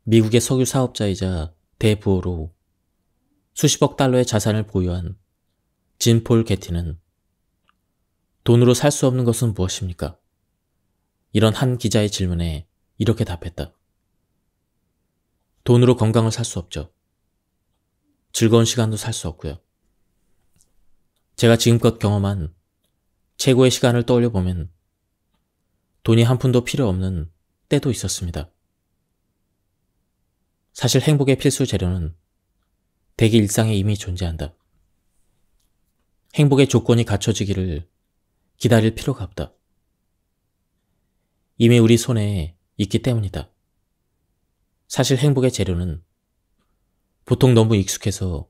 미국의 석유 사업자이자 대부호로 수십억 달러의 자산을 보유한 진폴 게티는 돈으로 살 수 없는 것은 무엇입니까? 이런 한 기자의 질문에 이렇게 답했다. 돈으로 건강을 살 수 없죠. 즐거운 시간도 살 수 없고요. 제가 지금껏 경험한 최고의 시간을 떠올려 보면 돈이 한 푼도 필요 없는 때도 있었습니다. 사실 행복의 필수 재료는 대기 일상에 이미 존재한다. 행복의 조건이 갖춰지기를 기다릴 필요가 없다. 이미 우리 손에 있기 때문이다. 사실 행복의 재료는 보통 너무 익숙해서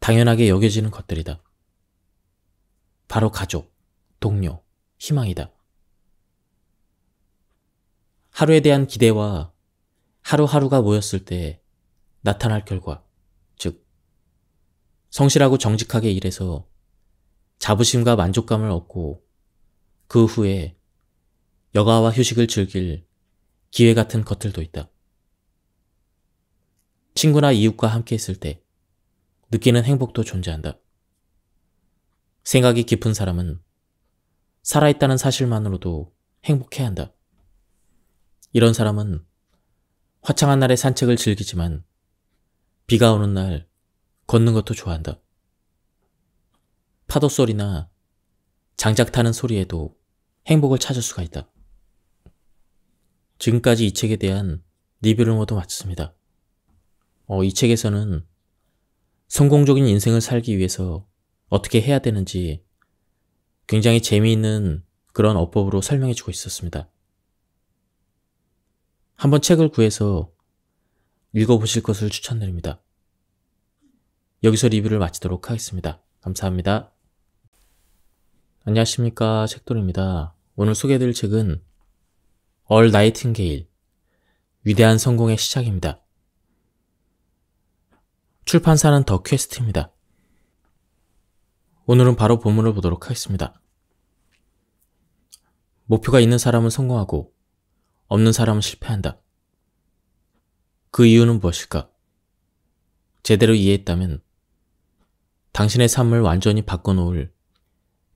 당연하게 여겨지는 것들이다. 바로 가족, 동료, 희망이다. 하루에 대한 기대와 하루하루가 모였을 때 나타날 결과, 즉, 성실하고 정직하게 일해서 자부심과 만족감을 얻고 그 후에 여가와 휴식을 즐길 기회 같은 것들도 있다. 친구나 이웃과 함께 있을 때 느끼는 행복도 존재한다. 생각이 깊은 사람은 살아있다는 사실만으로도 행복해야 한다. 이런 사람은 화창한 날에 산책을 즐기지만 비가 오는 날 걷는 것도 좋아한다. 파도 소리나 장작 타는 소리에도 행복을 찾을 수가 있다. 지금까지 이 책에 대한 리뷰를 모두 마쳤습니다. 어, 이 책에서는 성공적인 인생을 살기 위해서 어떻게 해야 되는지 굉장히 재미있는 그런 어법으로 설명해주고 있었습니다. 한번 책을 구해서 읽어보실 것을 추천드립니다. 여기서 리뷰를 마치도록 하겠습니다. 감사합니다. 안녕하십니까 책돌입니다. 오늘 소개해드릴 책은 얼 나이팅게일 위대한 성공의 시작입니다. 출판사는 더 퀘스트입니다. 오늘은 바로 본문을 보도록 하겠습니다. 목표가 있는 사람은 성공하고 없는 사람은 실패한다. 그 이유는 무엇일까? 제대로 이해했다면 당신의 삶을 완전히 바꿔놓을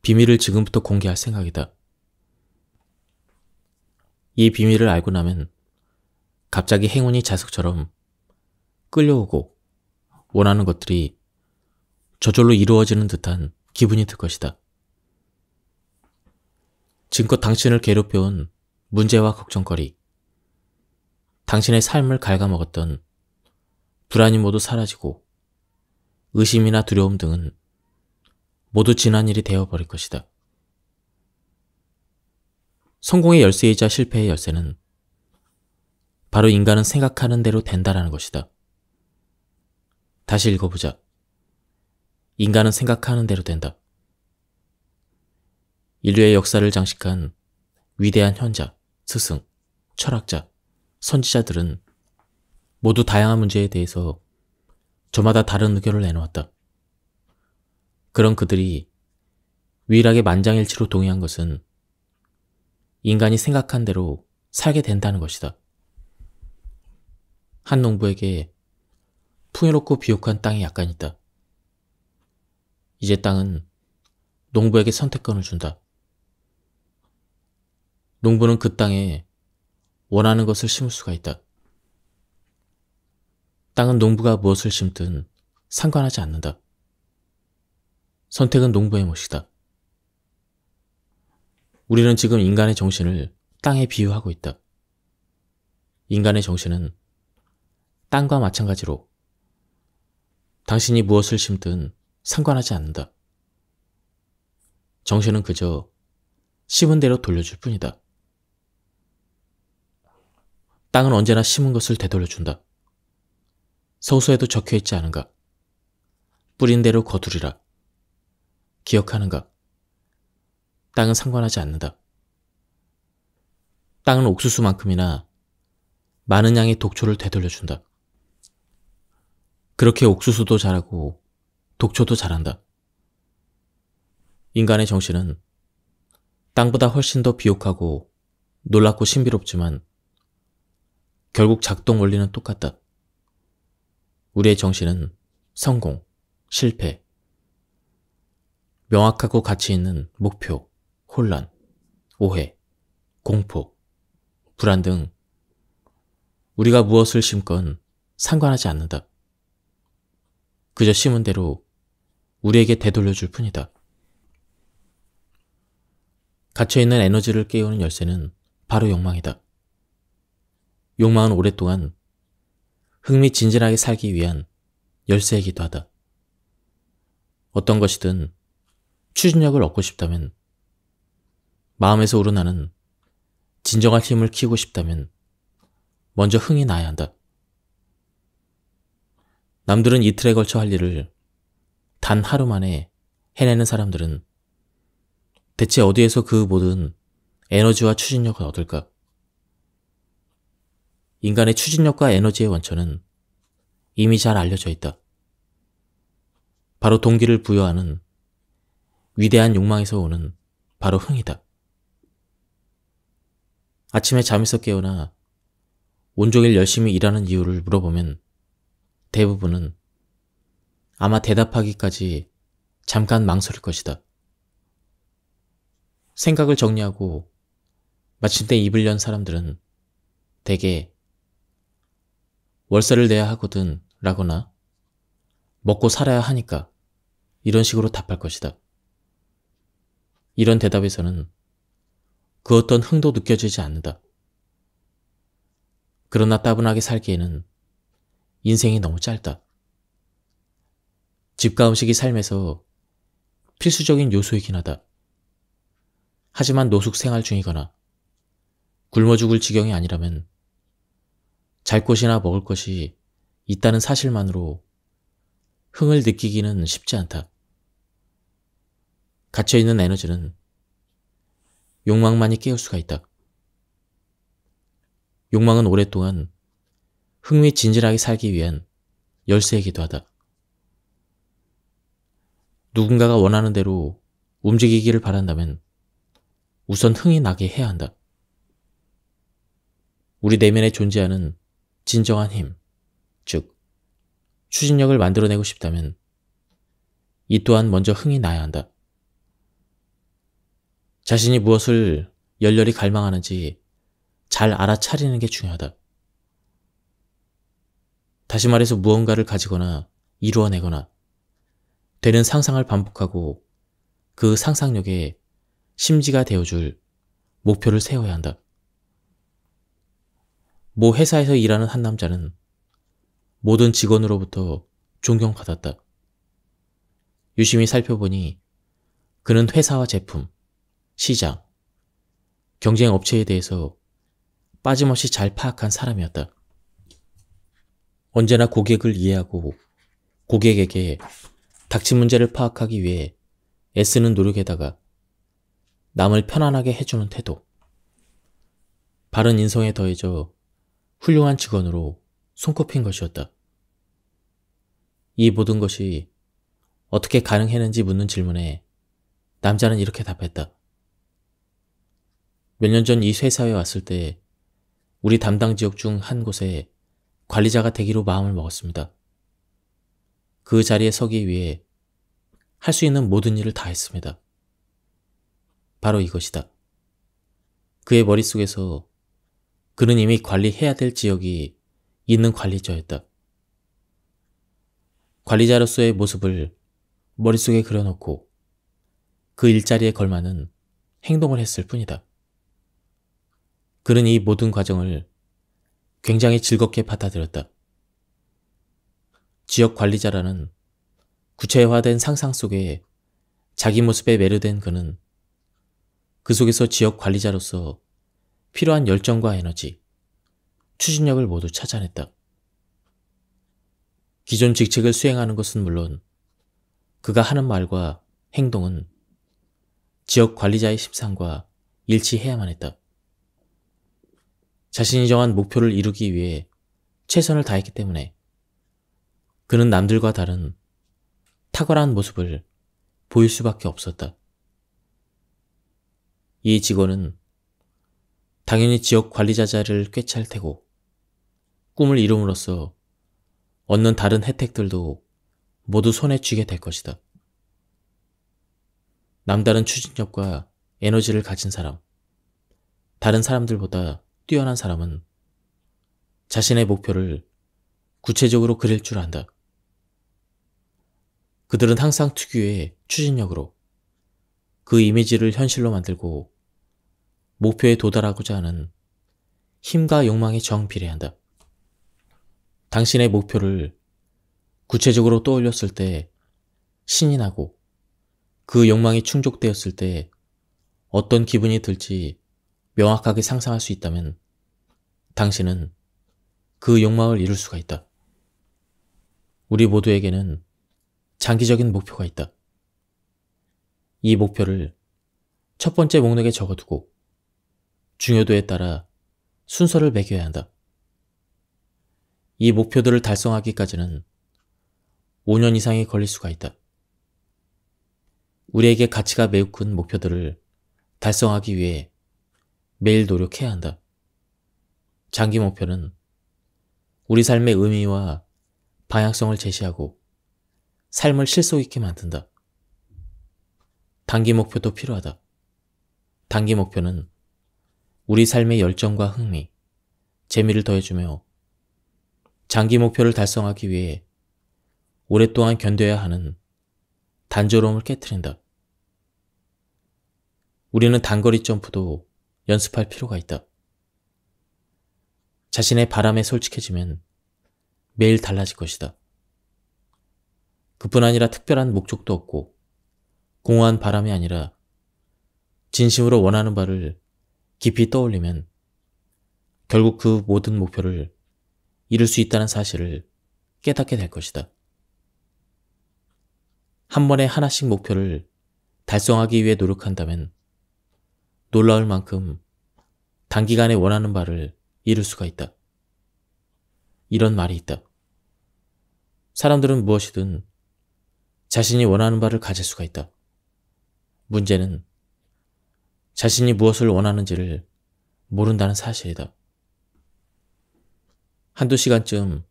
비밀을 지금부터 공개할 생각이다. 이 비밀을 알고 나면 갑자기 행운이 자석처럼 끌려오고 원하는 것들이 저절로 이루어지는 듯한 기분이 들 것이다. 지금껏 당신을 괴롭혀온 문제와 걱정거리, 당신의 삶을 갉아먹었던 불안이 모두 사라지고 의심이나 두려움 등은 모두 지난 일이 되어버릴 것이다. 성공의 열쇠이자 실패의 열쇠는 바로 인간은 생각하는 대로 된다라는 것이다. 다시 읽어보자. 인간은 생각하는 대로 된다. 인류의 역사를 장식한 위대한 현자, 스승, 철학자, 선지자들은 모두 다양한 문제에 대해서 저마다 다른 의견을 내놓았다. 그런 그들이 유일하게 만장일치로 동의한 것은 인간이 생각한 대로 살게 된다는 것이다. 한 농부에게 풍요롭고 비옥한 땅이 약간 있다. 이제 땅은 농부에게 선택권을 준다. 농부는 그 땅에 원하는 것을 심을 수가 있다. 땅은 농부가 무엇을 심든 상관하지 않는다. 선택은 농부의 몫이다. 우리는 지금 인간의 정신을 땅에 비유하고 있다. 인간의 정신은 땅과 마찬가지로 당신이 무엇을 심든 상관하지 않는다. 정신은 그저 심은 대로 돌려줄 뿐이다. 땅은 언제나 심은 것을 되돌려준다. 성서에도 적혀있지 않은가? 뿌린 대로 거두리라. 기억하는가? 땅은 상관하지 않는다. 땅은 옥수수만큼이나 많은 양의 독초를 되돌려준다. 그렇게 옥수수도 자라고 독초도 잘한다. 인간의 정신은 땅보다 훨씬 더 비옥하고 놀랍고 신비롭지만 결국 작동 원리는 똑같다. 우리의 정신은 성공, 실패, 명확하고 가치 있는 목표, 혼란, 오해, 공포, 불안 등 우리가 무엇을 심건 상관하지 않는다. 그저 심은 대로 우리에게 되돌려줄 뿐이다. 갇혀있는 에너지를 깨우는 열쇠는 바로 욕망이다. 욕망은 오랫동안 흥미진진하게 살기 위한 열쇠이기도 하다. 어떤 것이든 추진력을 얻고 싶다면 마음에서 우러나는 진정한 힘을 키우고 싶다면 먼저 흥이 나야 한다. 남들은 이틀에 걸쳐 할 일을 단 하루 만에 해내는 사람들은 대체 어디에서 그 모든 에너지와 추진력을 얻을까? 인간의 추진력과 에너지의 원천은 이미 잘 알려져 있다. 바로 동기를 부여하는 위대한 욕망에서 오는 바로 흥이다. 아침에 잠에서 깨어나 온종일 열심히 일하는 이유를 물어보면 대부분은 아마 대답하기까지 잠깐 망설일 것이다. 생각을 정리하고 마침내 입을 연 사람들은 대개 월세를 내야 하거든 라거나 먹고 살아야 하니까 이런 식으로 답할 것이다. 이런 대답에서는 그 어떤 흥도 느껴지지 않는다. 그러나 따분하게 살기에는 인생이 너무 짧다. 집과 음식이 삶에서 필수적인 요소이긴 하다. 하지만 노숙 생활 중이거나 굶어 죽을 지경이 아니라면 잘 곳이나 먹을 것이 있다는 사실만으로 흥을 느끼기는 쉽지 않다. 갇혀있는 에너지는 욕망만이 깨울 수가 있다. 욕망은 오랫동안 흥미진진하게 살기 위한 열쇠이기도 하다. 누군가가 원하는 대로 움직이기를 바란다면 우선 흥이 나게 해야 한다. 우리 내면에 존재하는 진정한 힘, 즉, 추진력을 만들어내고 싶다면 이 또한 먼저 흥이 나야 한다. 자신이 무엇을 열렬히 갈망하는지 잘 알아차리는 게 중요하다. 다시 말해서 무언가를 가지거나 이루어내거나 되는 상상을 반복하고 그 상상력에 심지가 되어줄 목표를 세워야 한다. 모 회사에서 일하는 한 남자는 모든 직원으로부터 존경받았다. 유심히 살펴보니 그는 회사와 제품, 시장, 경쟁 업체에 대해서 빠짐없이 잘 파악한 사람이었다. 언제나 고객을 이해하고 고객에게 닥친 문제를 파악하기 위해 애쓰는 노력에다가 남을 편안하게 해주는 태도. 바른 인성에 더해져 훌륭한 직원으로 손꼽힌 것이었다. 이 모든 것이 어떻게 가능했는지 묻는 질문에 남자는 이렇게 답했다. 몇 년 전 이 회사에 왔을 때 우리 담당 지역 중 한 곳에 관리자가 되기로 마음을 먹었습니다. 그 자리에 서기 위해 할 수 있는 모든 일을 다 했습니다. 바로 이것이다. 그의 머릿속에서 그는 이미 관리해야 될 지역이 있는 관리자였다. 관리자로서의 모습을 머릿속에 그려놓고 그 일자리에 걸맞은 행동을 했을 뿐이다. 그는 이 모든 과정을 굉장히 즐겁게 받아들였다. 지역 관리자라는 구체화된 상상 속에 자기 모습에 매료된 그는 그 속에서 지역 관리자로서 필요한 열정과 에너지, 추진력을 모두 찾아냈다. 기존 직책을 수행하는 것은 물론 그가 하는 말과 행동은 지역 관리자의 심상과 일치해야만 했다. 자신이 정한 목표를 이루기 위해 최선을 다했기 때문에 그는 남들과 다른 탁월한 모습을 보일 수밖에 없었다. 이 직원은 당연히 지역 관리자 자를 꿰찰 테고 꿈을 이룸으로써 얻는 다른 혜택들도 모두 손에 쥐게 될 것이다. 남다른 추진력과 에너지를 가진 사람, 다른 사람들보다 뛰어난 사람은 자신의 목표를 구체적으로 그릴 줄 안다. 그들은 항상 특유의 추진력으로 그 이미지를 현실로 만들고 목표에 도달하고자 하는 힘과 욕망에 정비례한다. 당신의 목표를 구체적으로 떠올렸을 때 신이 나고 그 욕망이 충족되었을 때 어떤 기분이 들지 명확하게 상상할 수 있다면 당신은 그 욕망을 이룰 수가 있다. 우리 모두에게는 장기적인 목표가 있다. 이 목표를 첫 번째 목록에 적어두고 중요도에 따라 순서를 매겨야 한다. 이 목표들을 달성하기까지는 5년 이상이 걸릴 수가 있다. 우리에게 가치가 매우 큰 목표들을 달성하기 위해 매일 노력해야 한다. 장기 목표는 우리 삶의 의미와 방향성을 제시하고 삶을 실속 있게 만든다. 단기 목표도 필요하다. 단기 목표는 우리 삶의 열정과 흥미, 재미를 더해주며 장기 목표를 달성하기 위해 오랫동안 견뎌야 하는 단조로움을 깨뜨린다. 우리는 단거리 점프도 연습할 필요가 있다. 자신의 바람에 솔직해지면 매일 달라질 것이다. 그뿐 아니라 특별한 목적도 없고 공허한 바람이 아니라 진심으로 원하는 바를 깊이 떠올리면 결국 그 모든 목표를 이룰 수 있다는 사실을 깨닫게 될 것이다. 한 번에 하나씩 목표를 달성하기 위해 노력한다면 놀라울 만큼 단기간에 원하는 바를 이룰 수가 있다. 이런 말이 있다. 사람들은 무엇이든 자신이 원하는 바를 가질 수가 있다. 문제는 자신이 무엇을 원하는지를 모른다는 사실이다. 한두 시간쯤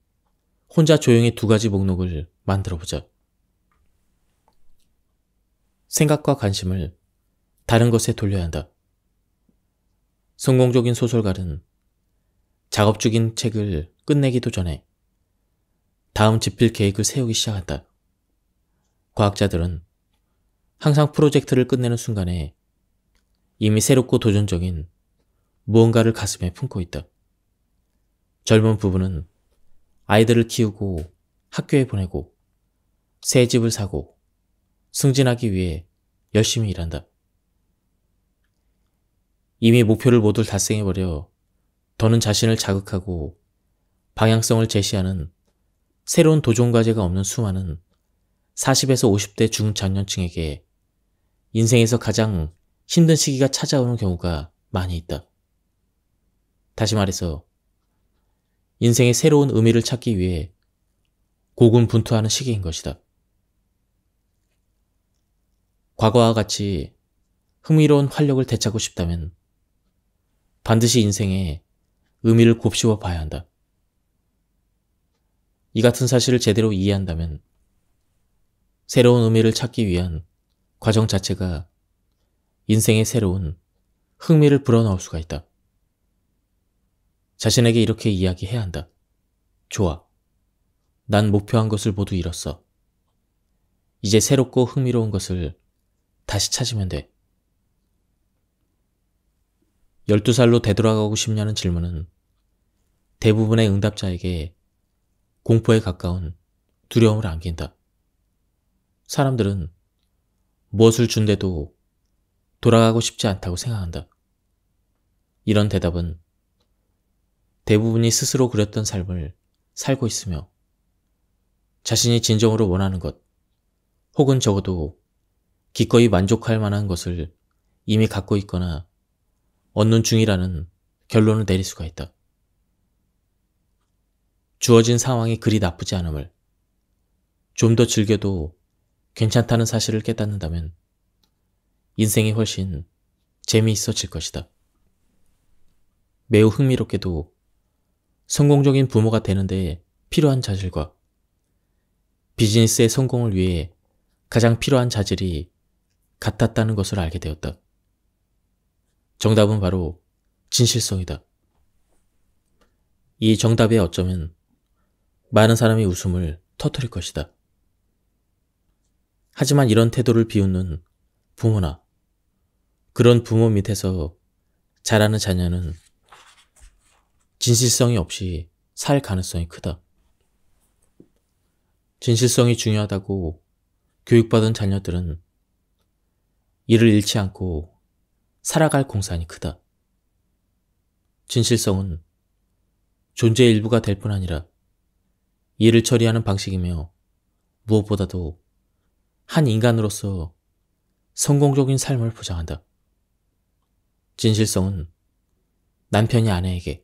혼자 조용히 두 가지 목록을 만들어 보자. 생각과 관심을 다른 것에 돌려야 한다. 성공적인 소설가는 작업 중인 책을 끝내기도 전에 다음 집필 계획을 세우기 시작한다. 과학자들은 항상 프로젝트를 끝내는 순간에 이미 새롭고 도전적인 무언가를 가슴에 품고 있다. 젊은 부부는 아이들을 키우고 학교에 보내고 새 집을 사고 승진하기 위해 열심히 일한다. 이미 목표를 모두 달성해버려 더는 자신을 자극하고 방향성을 제시하는 새로운 도전과제가 없는 수많은 40에서 50대 중장년층에게 인생에서 가장 힘든 시기가 찾아오는 경우가 많이 있다. 다시 말해서 인생의 새로운 의미를 찾기 위해 고군분투하는 시기인 것이다. 과거와 같이 흥미로운 활력을 되찾고 싶다면 반드시 인생의 의미를 곱씹어 봐야 한다. 이 같은 사실을 제대로 이해한다면 새로운 의미를 찾기 위한 과정 자체가 인생의 새로운 흥미를 불어넣을 수가 있다. 자신에게 이렇게 이야기해야 한다. 좋아. 난 목표한 것을 모두 잃었어. 이제 새롭고 흥미로운 것을 다시 찾으면 돼. 12살로 되돌아가고 싶냐는 질문은 대부분의 응답자에게 공포에 가까운 두려움을 안긴다. 사람들은 무엇을 준대도 돌아가고 싶지 않다고 생각한다. 이런 대답은 대부분이 스스로 그렸던 삶을 살고 있으며 자신이 진정으로 원하는 것 혹은 적어도 기꺼이 만족할 만한 것을 이미 갖고 있거나 얻는 중이라는 결론을 내릴 수가 있다. 주어진 상황이 그리 나쁘지 않음을 좀 더 즐겨도 괜찮다는 사실을 깨닫는다면 인생이 훨씬 재미있어질 것이다. 매우 흥미롭게도 성공적인 부모가 되는 데 필요한 자질과 비즈니스의 성공을 위해 가장 필요한 자질이 같았다는 것을 알게 되었다. 정답은 바로 진실성이다. 이 정답에 어쩌면 많은 사람이 웃음을 터뜨릴 것이다. 하지만 이런 태도를 비웃는 부모나 그런 부모 밑에서 자라는 자녀는 진실성이 없이 살 가능성이 크다. 진실성이 중요하다고 교육받은 자녀들은 이를 잃지 않고 살아갈 공산이 크다. 진실성은 존재의 일부가 될 뿐 아니라 이를 처리하는 방식이며 무엇보다도 한 인간으로서 성공적인 삶을 보장한다. 진실성은 남편이 아내에게,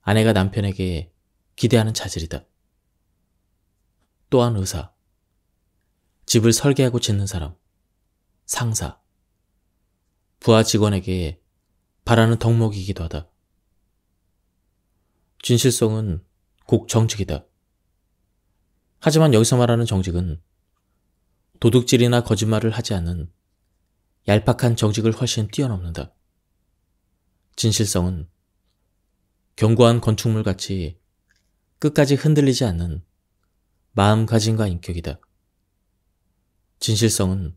아내가 남편에게 기대하는 자질이다. 또한 의사, 집을 설계하고 짓는 사람, 상사, 부하 직원에게 바라는 덕목이기도 하다. 진실성은 곡 정직이다. 하지만 여기서 말하는 정직은 도둑질이나 거짓말을 하지 않은 얄팍한 정직을 훨씬 뛰어넘는다. 진실성은 견고한 건축물 같이 끝까지 흔들리지 않는 마음가짐과 인격이다. 진실성은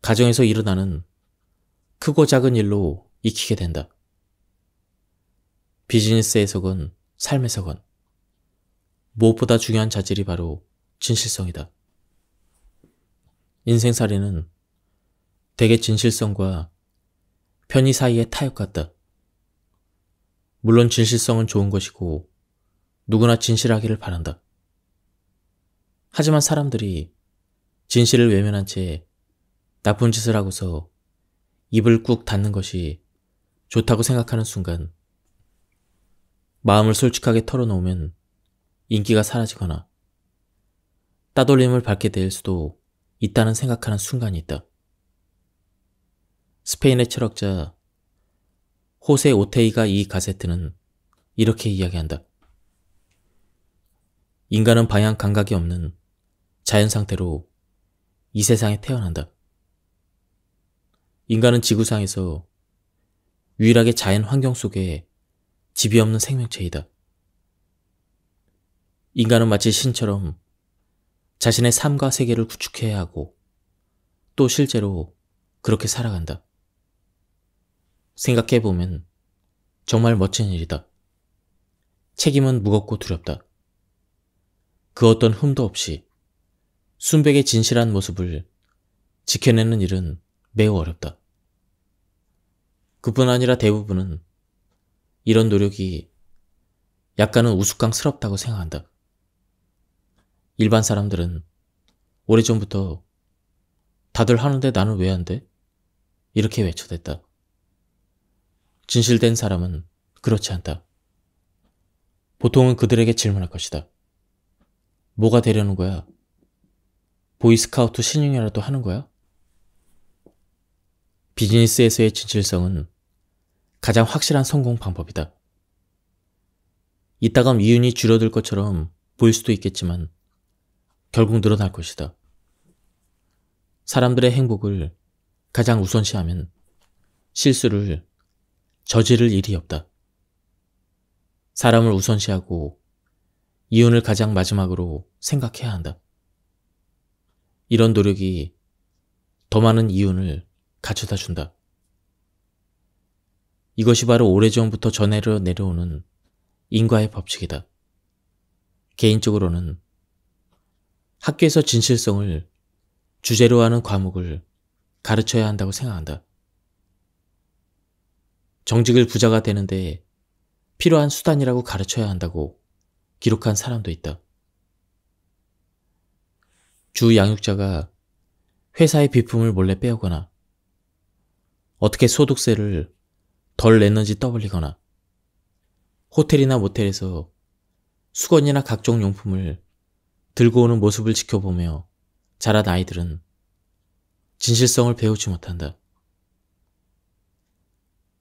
가정에서 일어나는 크고 작은 일로 익히게 된다. 비즈니스에서건 삶에서건 무엇보다 중요한 자질이 바로 진실성이다. 인생살이는 대개 진실성과 편의 사이의 타협 같다. 물론 진실성은 좋은 것이고 누구나 진실하기를 바란다. 하지만 사람들이 진실을 외면한 채 나쁜 짓을 하고서 입을 꾹 닫는 것이 좋다고 생각하는 순간 마음을 솔직하게 털어놓으면 인기가 사라지거나 따돌림을 받게 될 수도 있다는 생각하는 순간이 있다. 스페인의 철학자 호세 오테이가 이 가세트는 이렇게 이야기한다. 인간은 방향 감각이 없는 자연 상태로 이 세상에 태어난다. 인간은 지구상에서 유일하게 자연 환경 속에 집이 없는 생명체이다. 인간은 마치 신처럼 자신의 삶과 세계를 구축해야 하고 또 실제로 그렇게 살아간다. 생각해보면 정말 멋진 일이다. 책임은 무겁고 두렵다. 그 어떤 흠도 없이 순백의 진실한 모습을 지켜내는 일은 매우 어렵다. 그뿐 아니라 대부분은 이런 노력이 약간은 우스꽝스럽다고 생각한다. 일반 사람들은 오래전부터 다들 하는데 나는 왜 안 돼? 이렇게 외쳐댔다. 진실된 사람은 그렇지 않다. 보통은 그들에게 질문할 것이다. 뭐가 되려는 거야? 보이스카우트 신용이라도 하는 거야? 비즈니스에서의 진실성은 가장 확실한 성공 방법이다. 이따금 이윤이 줄어들 것처럼 보일 수도 있겠지만 결국 늘어날 것이다. 사람들의 행복을 가장 우선시하면 실수를 저지를 일이 없다. 사람을 우선시하고 이윤을 가장 마지막으로 생각해야 한다. 이런 노력이 더 많은 이윤을 가져다 준다. 이것이 바로 오래전부터 전해려 내려오는 인과의 법칙이다. 개인적으로는 학교에서 진실성을 주제로 하는 과목을 가르쳐야 한다고 생각한다. 정직을 부자가 되는데 필요한 수단이라고 가르쳐야 한다고 기록한 사람도 있다. 주 양육자가 회사의 비품을 몰래 빼오거나 어떻게 소득세를 덜 냈는지 떠벌리거나 호텔이나 모텔에서 수건이나 각종 용품을 들고 오는 모습을 지켜보며 자란 아이들은 진실성을 배우지 못한다.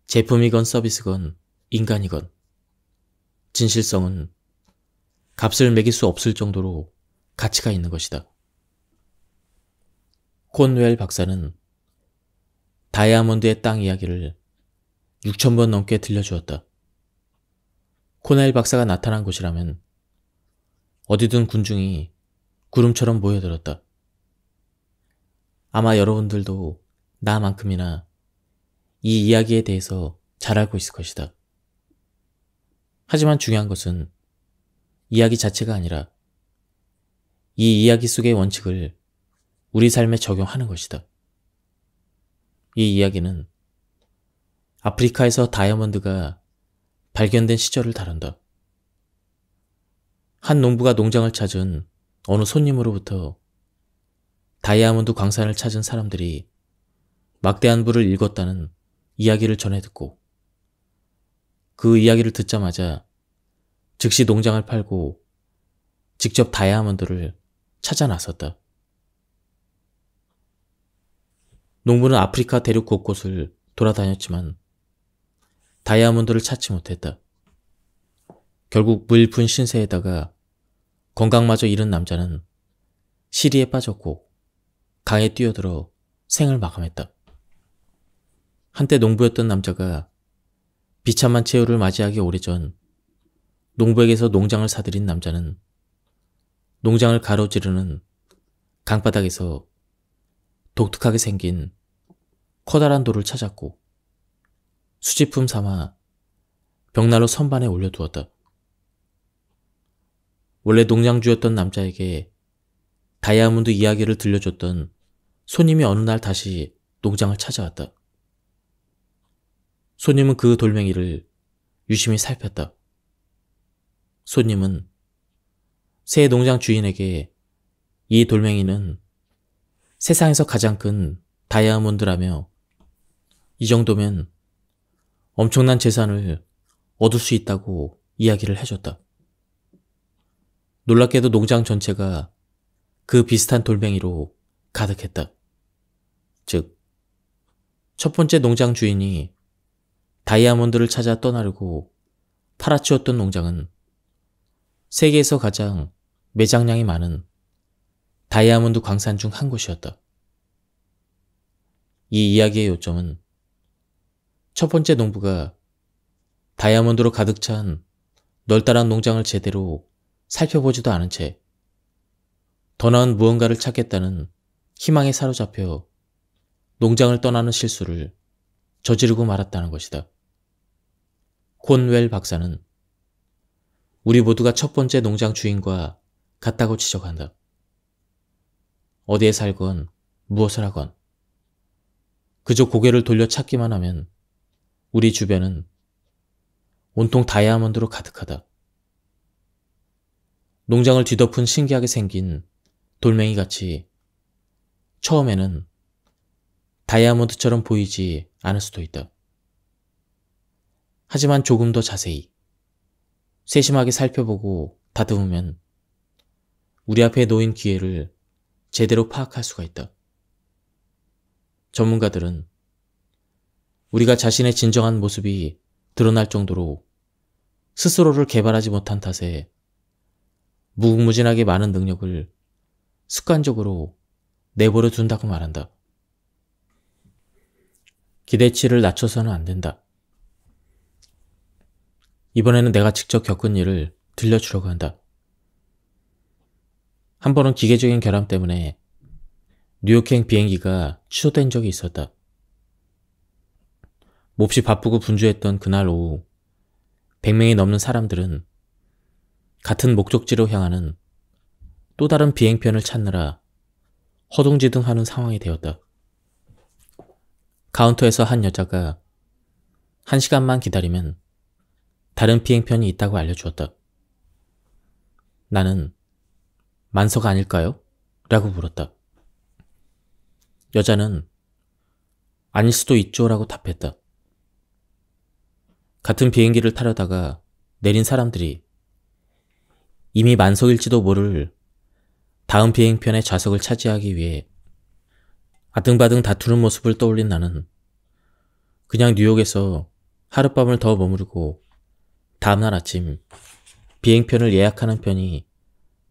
제품이건 서비스건 인간이건 진실성은 값을 매길 수 없을 정도로 가치가 있는 것이다. 콘웰 박사는 다이아몬드의 땅 이야기를 6천번 넘게 들려주었다. 코넬 박사가 나타난 곳이라면 어디든 군중이 구름처럼 모여들었다. 아마 여러분들도 나만큼이나 이 이야기에 대해서 잘 알고 있을 것이다. 하지만 중요한 것은 이야기 자체가 아니라 이 이야기 속의 원칙을 우리 삶에 적용하는 것이다. 이 이야기는 아프리카에서 다이아몬드가 발견된 시절을 다룬다. 한 농부가 농장을 찾은 어느 손님으로부터 다이아몬드 광산을 찾은 사람들이 막대한 부를 읽었다는 이야기를 전해 듣고 그 이야기를 듣자마자 즉시 농장을 팔고 직접 다이아몬드를 찾아 나섰다. 농부는 아프리카 대륙 곳곳을 돌아다녔지만 다이아몬드를 찾지 못했다. 결국 물일푼 신세에다가 건강마저 잃은 남자는 시리에 빠졌고 강에 뛰어들어 생을 마감했다. 한때 농부였던 남자가 비참한 최후를 맞이하기 오래전 농부에게서 농장을 사들인 남자는 농장을 가로지르는 강바닥에서 독특하게 생긴 커다란 돌을 찾았고 수집품 삼아 벽난로 선반에 올려두었다. 원래 농장주였던 남자에게 다이아몬드 이야기를 들려줬던 손님이 어느 날 다시 농장을 찾아왔다. 손님은 그 돌멩이를 유심히 살폈다. 손님은 새 농장 주인에게 이 돌멩이는 세상에서 가장 큰 다이아몬드라며 이 정도면 엄청난 재산을 얻을 수 있다고 이야기를 해줬다. 놀랍게도 농장 전체가 그 비슷한 돌멩이로 가득했다. 즉, 첫 번째 농장 주인이 다이아몬드를 찾아 떠나르고 팔아치웠던 농장은 세계에서 가장 매장량이 많은 다이아몬드 광산 중 한 곳이었다. 이 이야기의 요점은 첫 번째 농부가 다이아몬드로 가득 찬 널따란 농장을 제대로 살펴보지도 않은 채 더 나은 무언가를 찾겠다는 희망에 사로잡혀 농장을 떠나는 실수를 저지르고 말았다는 것이다. 곤웰 박사는 우리 모두가 첫 번째 농장 주인과 같다고 지적한다. 어디에 살건 무엇을 하건 그저 고개를 돌려 찾기만 하면 우리 주변은 온통 다이아몬드로 가득하다. 농장을 뒤덮은 신기하게 생긴 돌멩이 같이 처음에는 다이아몬드처럼 보이지 않을 수도 있다. 하지만 조금 더 자세히 세심하게 살펴보고 다듬으면 우리 앞에 놓인 기회를 제대로 파악할 수가 있다. 전문가들은 우리가 자신의 진정한 모습이 드러날 정도로 스스로를 개발하지 못한 탓에 무궁무진하게 많은 능력을 습관적으로 내버려 둔다고 말한다. 기대치를 낮춰서는 안 된다. 이번에는 내가 직접 겪은 일을 들려주려고 한다. 한 번은 기계적인 결함 때문에 뉴욕행 비행기가 취소된 적이 있었다. 몹시 바쁘고 분주했던 그날 오후 100명이 넘는 사람들은 같은 목적지로 향하는 또 다른 비행편을 찾느라 허둥지둥하는 상황이 되었다. 카운터에서 한 여자가 한 시간만 기다리면 다른 비행편이 있다고 알려주었다. 나는 만석 아닐까요? 라고 물었다. 여자는 아닐 수도 있죠 라고 답했다. 같은 비행기를 타려다가 내린 사람들이 이미 만석일지도 모를 다음 비행편의 좌석을 차지하기 위해 아등바등 다투는 모습을 떠올린 나는 그냥 뉴욕에서 하룻밤을 더 머무르고 다음날 아침 비행편을 예약하는 편이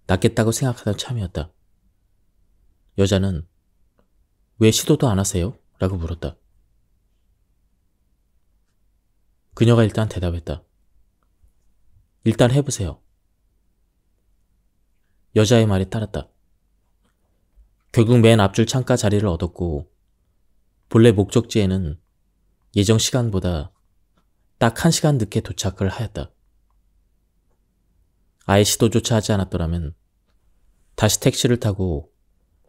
낫겠다고 생각하던 참이었다. 여자는 왜 시도도 안 하세요? 라고 물었다. 그녀가 일단 대답했다. 일단 해보세요. 여자의 말에 따랐다. 결국 맨 앞줄 창가 자리를 얻었고 본래 목적지에는 예정 시간보다 딱 한시간 늦게 도착을 하였다. 아예 시도조차 하지 않았더라면 다시 택시를 타고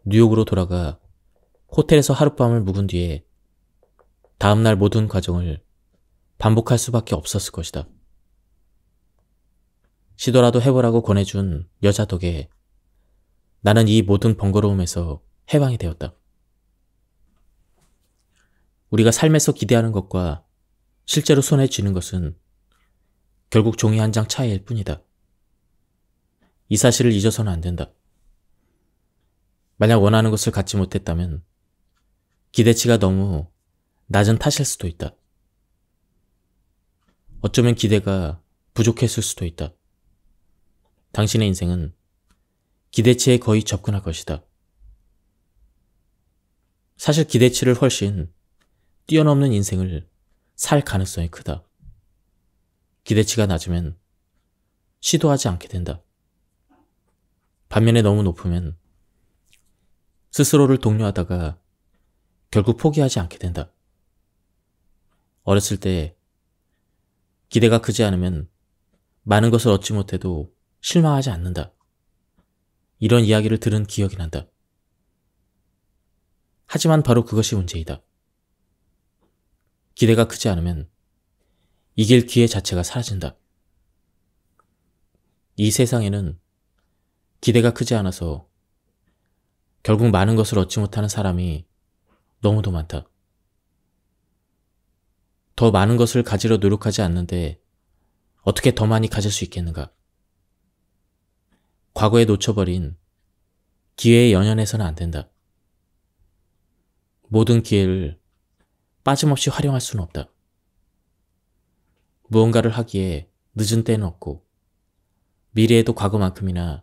뉴욕으로 돌아가 호텔에서 하룻밤을 묵은 뒤에 다음날 모든 과정을 반복할 수밖에 없었을 것이다. 시도라도 해보라고 권해준 여자 덕에 나는 이 모든 번거로움에서 해방이 되었다. 우리가 삶에서 기대하는 것과 실제로 손에 쥐는 것은 결국 종이 한 장 차이일 뿐이다. 이 사실을 잊어서는 안 된다. 만약 원하는 것을 갖지 못했다면 기대치가 너무 낮은 탓일 수도 있다. 어쩌면 기대가 부족했을 수도 있다. 당신의 인생은 기대치에 거의 접근할 것이다. 사실 기대치를 훨씬 뛰어넘는 인생을 살 가능성이 크다. 기대치가 낮으면 시도하지 않게 된다. 반면에 너무 높으면 스스로를 독려하다가 결국 포기하지 않게 된다. 어렸을 때 기대가 크지 않으면 많은 것을 얻지 못해도 실망하지 않는다. 이런 이야기를 들은 기억이 난다. 하지만 바로 그것이 문제이다. 기대가 크지 않으면 이길 기회 자체가 사라진다. 이 세상에는 기대가 크지 않아서 결국 많은 것을 얻지 못하는 사람이 너무도 많다. 더 많은 것을 가지러 노력하지 않는데 어떻게 더 많이 가질 수 있겠는가? 과거에 놓쳐버린 기회에 연연해서는 안 된다. 모든 기회를 빠짐없이 활용할 수는 없다. 무언가를 하기에 늦은 때는 없고 미래에도 과거만큼이나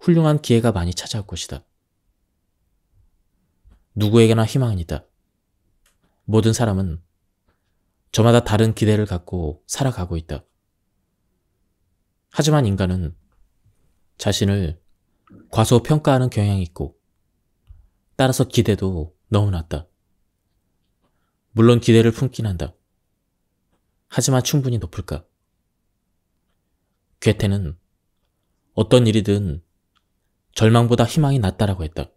훌륭한 기회가 많이 찾아올 것이다. 누구에게나 희망은 있다. 모든 사람은 저마다 다른 기대를 갖고 살아가고 있다. 하지만 인간은 자신을 과소평가하는 경향이 있고 따라서 기대도 너무 낮다. 물론 기대를 품긴 한다. 하지만 충분히 높을까? 괴테는 어떤 일이든 절망보다 희망이 낫다라고 했다.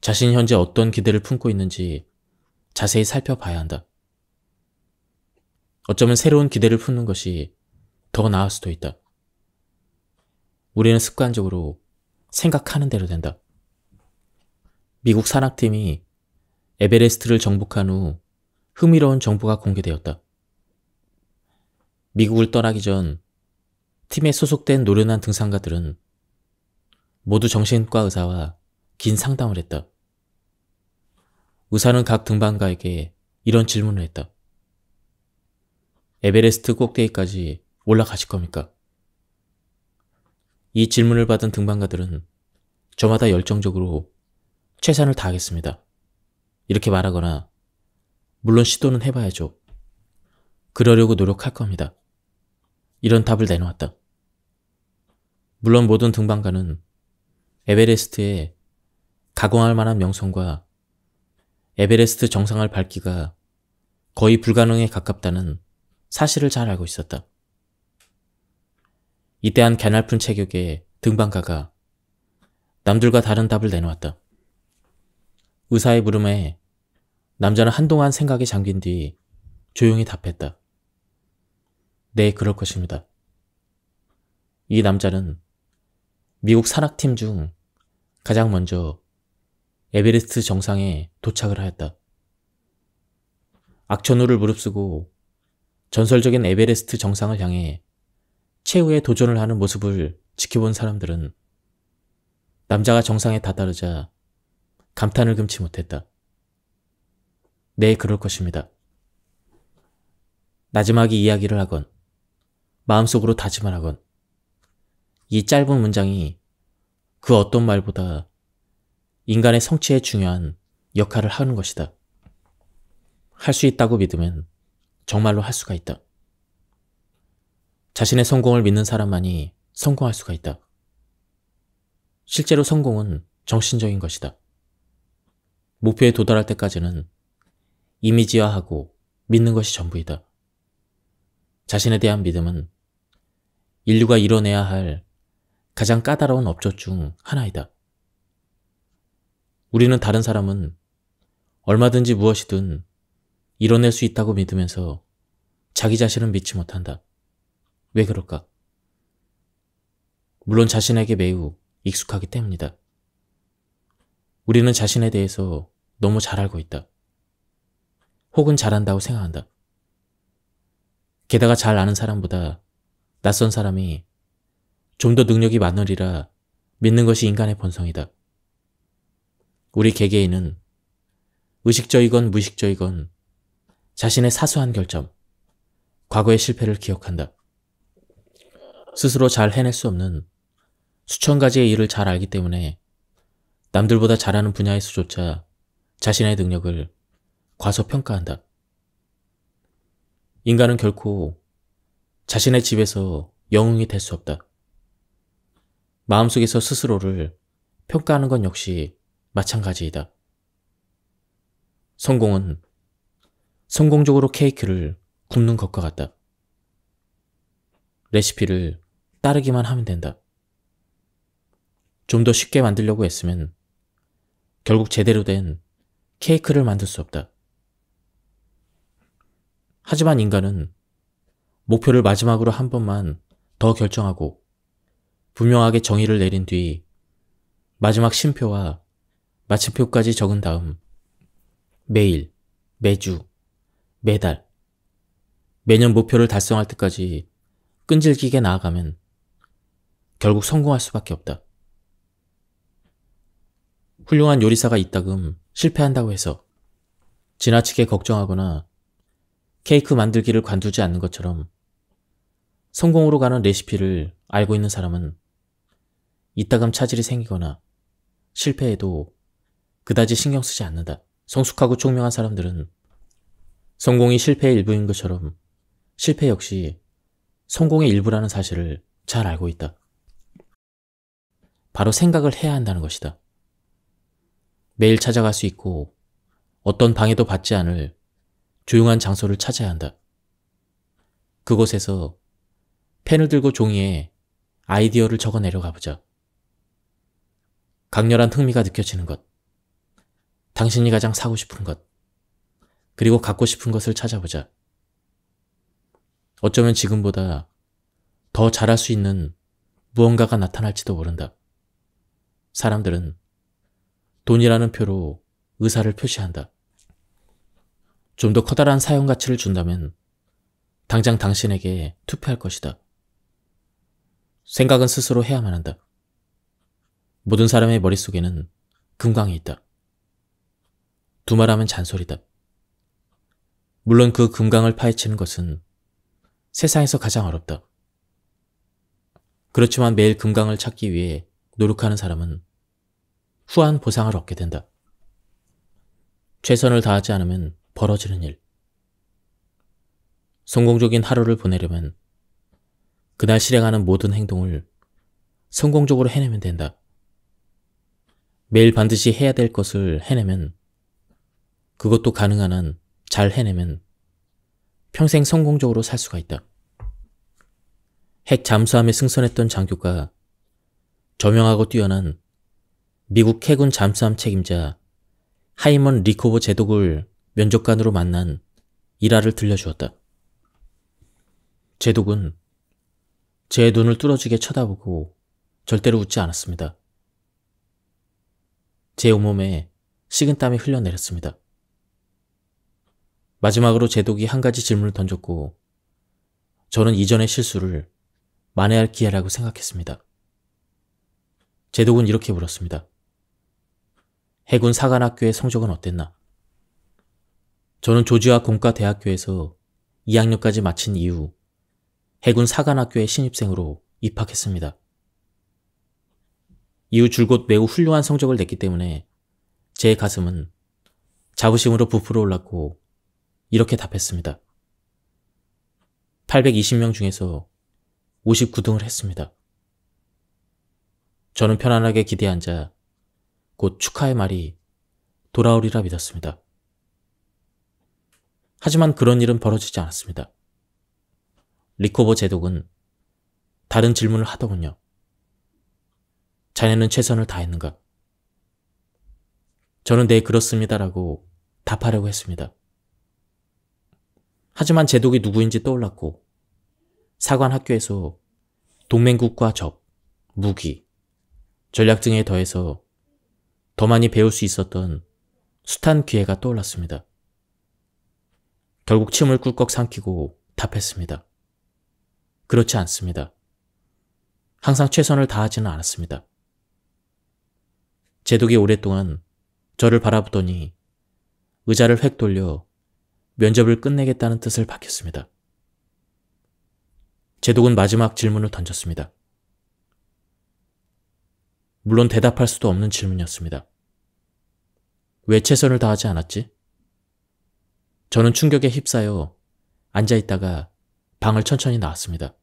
자신이 현재 어떤 기대를 품고 있는지 자세히 살펴봐야 한다. 어쩌면 새로운 기대를 품는 것이 더 나을 수도 있다. 우리는 습관적으로 생각하는 대로 된다. 미국 산악팀이 에베레스트를 정복한 후 흥미로운 정보가 공개되었다. 미국을 떠나기 전 팀에 소속된 노련한 등산가들은 모두 정신과 의사와 긴 상담을 했다. 의사는 각 등반가에게 이런 질문을 했다. 에베레스트 꼭대기까지 올라가실 겁니까? 이 질문을 받은 등반가들은 저마다 열정적으로 최선을 다하겠습니다. 이렇게 말하거나 물론 시도는 해봐야죠. 그러려고 노력할 겁니다. 이런 답을 내놓았다. 물론 모든 등반가는 에베레스트에 가공할 만한 명성과 에베레스트 정상을 밟기가 거의 불가능에 가깝다는 사실을 잘 알고 있었다. 이때한 개날픈 체격에 등반가가 남들과 다른 답을 내놓았다. 의사의 물음에 남자는 한동안 생각에 잠긴 뒤 조용히 답했다. 네, 그럴 것입니다. 이 남자는 미국 산악팀 중 가장 먼저 에베레스트 정상에 도착을 하였다. 악천후를 무릅쓰고 전설적인 에베레스트 정상을 향해 최후의 도전을 하는 모습을 지켜본 사람들은 남자가 정상에 다다르자 감탄을 금치 못했다. 네, 그럴 것입니다. 나지막이 이야기를 하건 마음속으로 다짐을 하건 이 짧은 문장이 그 어떤 말보다 인간의 성취에 중요한 역할을 하는 것이다. 할 수 있다고 믿으면 정말로 할 수가 있다. 자신의 성공을 믿는 사람만이 성공할 수가 있다. 실제로 성공은 정신적인 것이다. 목표에 도달할 때까지는 이미지화하고 믿는 것이 전부이다. 자신에 대한 믿음은 인류가 이뤄내야 할 가장 까다로운 업적 중 하나이다. 우리는 다른 사람은 얼마든지 무엇이든 이뤄낼 수 있다고 믿으면서 자기 자신을 믿지 못한다. 왜 그럴까? 물론 자신에게 매우 익숙하기 때문이다. 우리는 자신에 대해서 너무 잘 알고 있다. 혹은 잘한다고 생각한다. 게다가 잘 아는 사람보다 낯선 사람이 좀 더 능력이 많으리라 믿는 것이 인간의 본성이다. 우리 개개인은 의식적이건 무의식적이건 자신의 사소한 결점, 과거의 실패를 기억한다. 스스로 잘 해낼 수 없는 수천 가지의 일을 잘 알기 때문에 남들보다 잘하는 분야에서조차 자신의 능력을 과소평가한다. 인간은 결코 자신의 집에서 영웅이 될 수 없다. 마음속에서 스스로를 평가하는 건 역시 마찬가지이다. 성공은 성공적으로 케이크를 굽는 것과 같다. 레시피를 따르기만 하면 된다. 좀 더 쉽게 만들려고 했으면 결국 제대로 된 케이크를 만들 수 없다. 하지만 인간은 목표를 마지막으로 한 번만 더 결정하고 분명하게 정의를 내린 뒤 마지막 심표와 마침표까지 적은 다음 매일, 매주, 매달, 매년 목표를 달성할 때까지 끈질기게 나아가면 결국 성공할 수밖에 없다. 훌륭한 요리사가 있다금 실패한다고 해서 지나치게 걱정하거나 케이크 만들기를 관두지 않는 것처럼 성공으로 가는 레시피를 알고 있는 사람은 이따금 차질이 생기거나 실패해도 그다지 신경 쓰지 않는다. 성숙하고 총명한 사람들은 성공이 실패의 일부인 것처럼 실패 역시 성공의 일부라는 사실을 잘 알고 있다. 바로 생각을 해야 한다는 것이다. 매일 찾아갈 수 있고 어떤 방해도 받지 않을 조용한 장소를 찾아야 한다. 그곳에서 펜을 들고 종이에 아이디어를 적어 내려가 보자. 강렬한 흥미가 느껴지는 것, 당신이 가장 사고 싶은 것, 그리고 갖고 싶은 것을 찾아보자. 어쩌면 지금보다 더 잘할 수 있는 무언가가 나타날지도 모른다. 사람들은 돈이라는 표로 의사를 표시한다. 좀 더 커다란 사용 가치를 준다면 당장 당신에게 투표할 것이다. 생각은 스스로 해야만 한다. 모든 사람의 머릿속에는 금광이 있다. 두말하면 잔소리다. 물론 그 금강을 파헤치는 것은 세상에서 가장 어렵다. 그렇지만 매일 금강을 찾기 위해 노력하는 사람은 후한 보상을 얻게 된다. 최선을 다하지 않으면 벌어지는 일. 성공적인 하루를 보내려면 그날 실행하는 모든 행동을 성공적으로 해내면 된다. 매일 반드시 해야 될 것을 해내면 그것도 가능한 한 잘 해내면 평생 성공적으로 살 수가 있다. 핵 잠수함에 승선했던 장교가 저명하고 뛰어난 미국 해군 잠수함 책임자 하이먼 리코버 제독을 면접관으로 만난 일화를 들려주었다. 제독은 제 눈을 뚫어지게 쳐다보고 절대로 웃지 않았습니다. 제 온몸에 식은땀이 흘러내렸습니다. 마지막으로 제독이 한 가지 질문을 던졌고 저는 이전의 실수를 만회할 기회라고 생각했습니다. 제독은 이렇게 물었습니다. 해군 사관학교의 성적은 어땠나? 저는 조지아 공과대학교에서 2학년까지 마친 이후 해군 사관학교의 신입생으로 입학했습니다. 이후 줄곧 매우 훌륭한 성적을 냈기 때문에 제 가슴은 자부심으로 부풀어 올랐고 이렇게 답했습니다. 820명 중에서 59등을 했습니다. 저는 편안하게 기대앉아 곧 축하의 말이 돌아오리라 믿었습니다. 하지만 그런 일은 벌어지지 않았습니다. 리코버 제독은 다른 질문을 하더군요. 자네는 최선을 다했는가? 저는 네, 그렇습니다라고 답하려고 했습니다. 하지만 제독이 누구인지 떠올랐고 사관 학교에서 동맹국과 적, 무기, 전략 등에 더해서 더 많이 배울 수 있었던 숱한 기회가 떠올랐습니다. 결국 침을 꿀꺽 삼키고 답했습니다. 그렇지 않습니다. 항상 최선을 다하지는 않았습니다. 제독이 오랫동안 저를 바라보더니 의자를 획 돌려 면접을 끝내겠다는 뜻을 밝혔습니다. 제독은 마지막 질문을 던졌습니다. 물론 대답할 수도 없는 질문이었습니다. 왜 최선을 다하지 않았지? 저는 충격에 휩싸여 앉아있다가 방을 천천히 나왔습니다.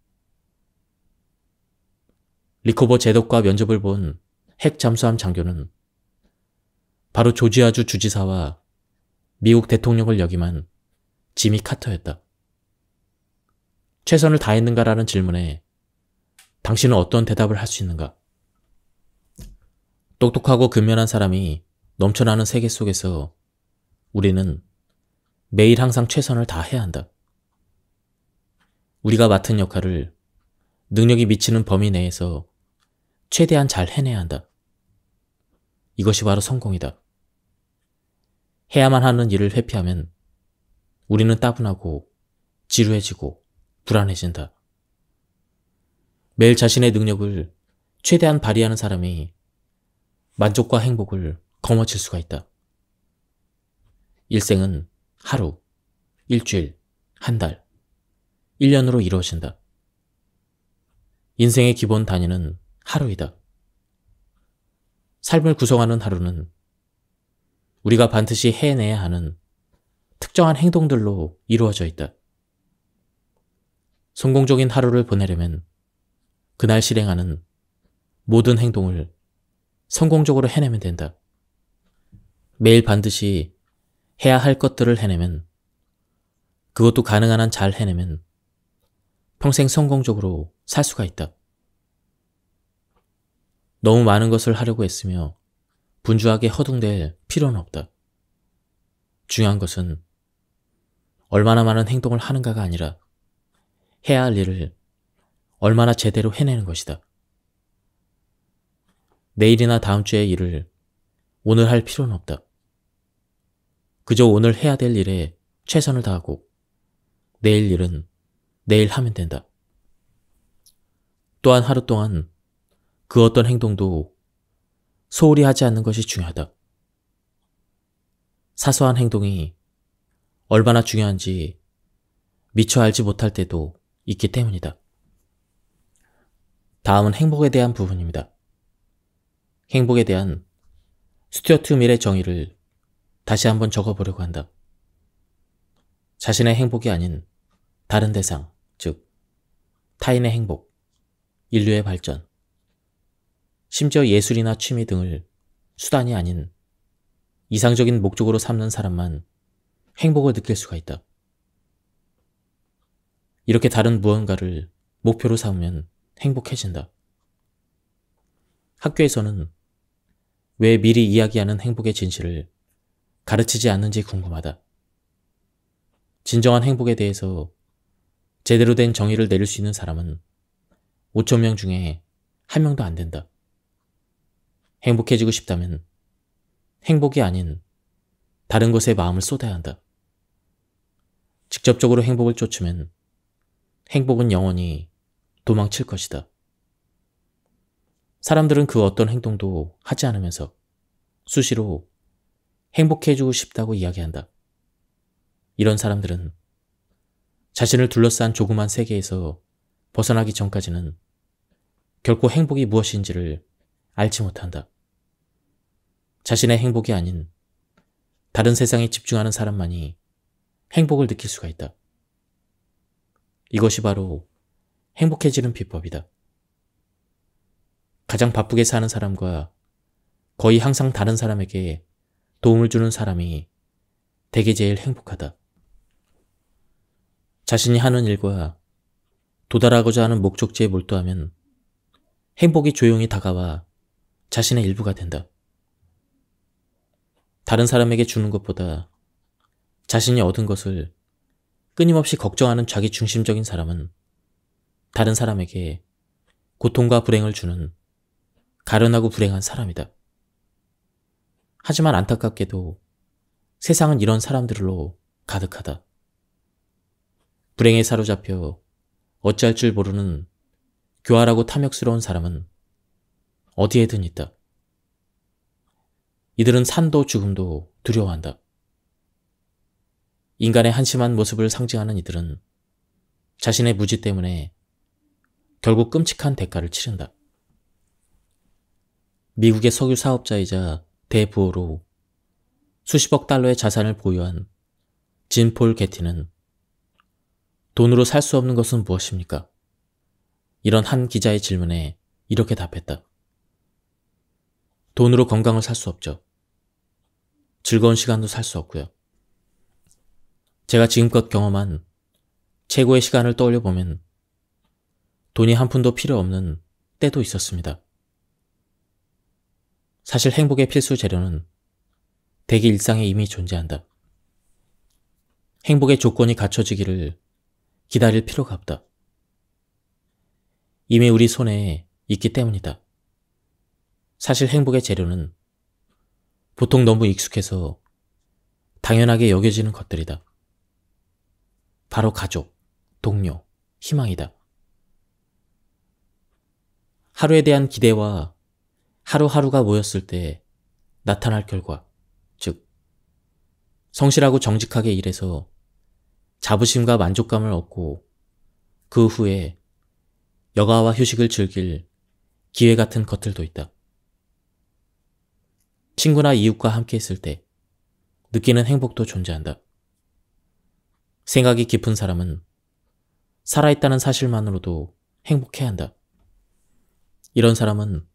리코버 제독과 면접을 본 핵 잠수함 장교는 바로 조지아주 주지사와 미국 대통령을 역임한 지미 카터였다. 최선을 다했는가라는 질문에 당신은 어떤 대답을 할 수 있는가? 똑똑하고 근면한 사람이 넘쳐나는 세계 속에서 우리는 매일 항상 최선을 다해야 한다. 우리가 맡은 역할을 능력이 미치는 범위 내에서 최대한 잘 해내야 한다. 이것이 바로 성공이다. 해야만 하는 일을 회피하면 우리는 따분하고 지루해지고 불안해진다. 매일 자신의 능력을 최대한 발휘하는 사람이 만족과 행복을 거머쥘 수가 있다. 일생은 하루, 일주일, 한 달, 1년으로 이루어진다. 인생의 기본 단위는 하루이다. 삶을 구성하는 하루는 우리가 반드시 해내야 하는 특정한 행동들로 이루어져 있다. 성공적인 하루를 보내려면 그날 실행하는 모든 행동을 성공적으로 해내면 된다. 매일 반드시 해야 할 것들을 해내면 그것도 가능한 한 잘 해내면 평생 성공적으로 살 수가 있다. 너무 많은 것을 하려고 했으며 분주하게 허둥댈 필요는 없다. 중요한 것은 얼마나 많은 행동을 하는가가 아니라 해야 할 일을 얼마나 제대로 해내는 것이다. 내일이나 다음 주의 일을 오늘 할 필요는 없다. 그저 오늘 해야 될 일에 최선을 다하고 내일 일은 내일 하면 된다. 또한 하루 동안 그 어떤 행동도 소홀히 하지 않는 것이 중요하다. 사소한 행동이 얼마나 중요한지 미처 알지 못할 때도 있기 때문이다. 다음은 행복에 대한 부분입니다. 행복에 대한 스튜어트 밀의 정의를 다시 한번 적어보려고 한다. 자신의 행복이 아닌 다른 대상, 즉 타인의 행복, 인류의 발전, 심지어 예술이나 취미 등을 수단이 아닌 이상적인 목적으로 삼는 사람만 행복을 느낄 수가 있다. 이렇게 다른 무언가를 목표로 삼으면 행복해진다. 학교에서는 왜 미리 이야기하는 행복의 진실을 가르치지 않는지 궁금하다. 진정한 행복에 대해서 제대로 된 정의를 내릴 수 있는 사람은 5천 명 중에 한 명도 안 된다. 행복해지고 싶다면 행복이 아닌 다른 것에 마음을 쏟아야 한다. 직접적으로 행복을 쫓으면 행복은 영원히 도망칠 것이다. 사람들은 그 어떤 행동도 하지 않으면서 수시로 행복해지고 싶다고 이야기한다. 이런 사람들은 자신을 둘러싼 조그만 세계에서 벗어나기 전까지는 결코 행복이 무엇인지를 알지 못한다. 자신의 행복이 아닌 다른 세상에 집중하는 사람만이 행복을 느낄 수가 있다. 이것이 바로 행복해지는 비법이다. 가장 바쁘게 사는 사람과 거의 항상 다른 사람에게 도움을 주는 사람이 대개 제일 행복하다. 자신이 하는 일과 도달하고자 하는 목적지에 몰두하면 행복이 조용히 다가와 자신의 일부가 된다. 다른 사람에게 주는 것보다 자신이 얻은 것을 끊임없이 걱정하는 자기 중심적인 사람은 다른 사람에게 고통과 불행을 주는 가련하고 불행한 사람이다. 하지만 안타깝게도 세상은 이런 사람들로 가득하다. 불행에 사로잡혀 어찌할 줄 모르는 교활하고 탐욕스러운 사람은 어디에든 있다. 이들은 산도 죽음도 두려워한다. 인간의 한심한 모습을 상징하는 이들은 자신의 무지 때문에 결국 끔찍한 대가를 치른다. 미국의 석유 사업자이자 대부호로 수십억 달러의 자산을 보유한 진폴 게티는 돈으로 살 수 없는 것은 무엇입니까? 이런 한 기자의 질문에 이렇게 답했다. 돈으로 건강을 살 수 없죠. 즐거운 시간도 살 수 없고요. 제가 지금껏 경험한 최고의 시간을 떠올려 보면 돈이 한 푼도 필요 없는 때도 있었습니다. 사실 행복의 필수 재료는 대기 일상에 이미 존재한다. 행복의 조건이 갖춰지기를 기다릴 필요가 없다. 이미 우리 손에 있기 때문이다. 사실 행복의 재료는 보통 너무 익숙해서 당연하게 여겨지는 것들이다. 바로 가족, 동료, 희망이다. 하루에 대한 기대와 하루하루가 모였을 때 나타날 결과, 즉, 성실하고 정직하게 일해서 자부심과 만족감을 얻고 그 후에 여가와 휴식을 즐길 기회 같은 것들도 있다. 친구나 이웃과 함께 있을 때 느끼는 행복도 존재한다. 생각이 깊은 사람은 살아있다는 사실만으로도 행복해한다. 야 이런 사람은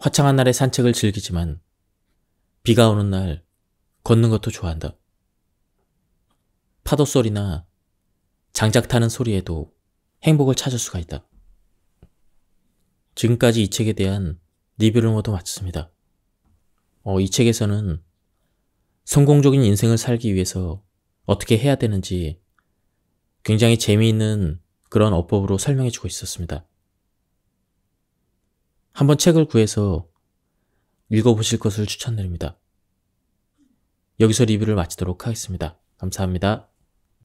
화창한 날에 산책을 즐기지만 비가 오는 날 걷는 것도 좋아한다. 파도 소리나 장작 타는 소리에도 행복을 찾을 수가 있다. 지금까지 이 책에 대한 리뷰를 모두 마쳤습니다. 어, 이 책에서는 성공적인 인생을 살기 위해서 어떻게 해야 되는지 굉장히 재미있는 그런 어법으로 설명해주고 있었습니다. 한번 책을 구해서 읽어보실 것을 추천드립니다. 여기서 리뷰를 마치도록 하겠습니다. 감사합니다.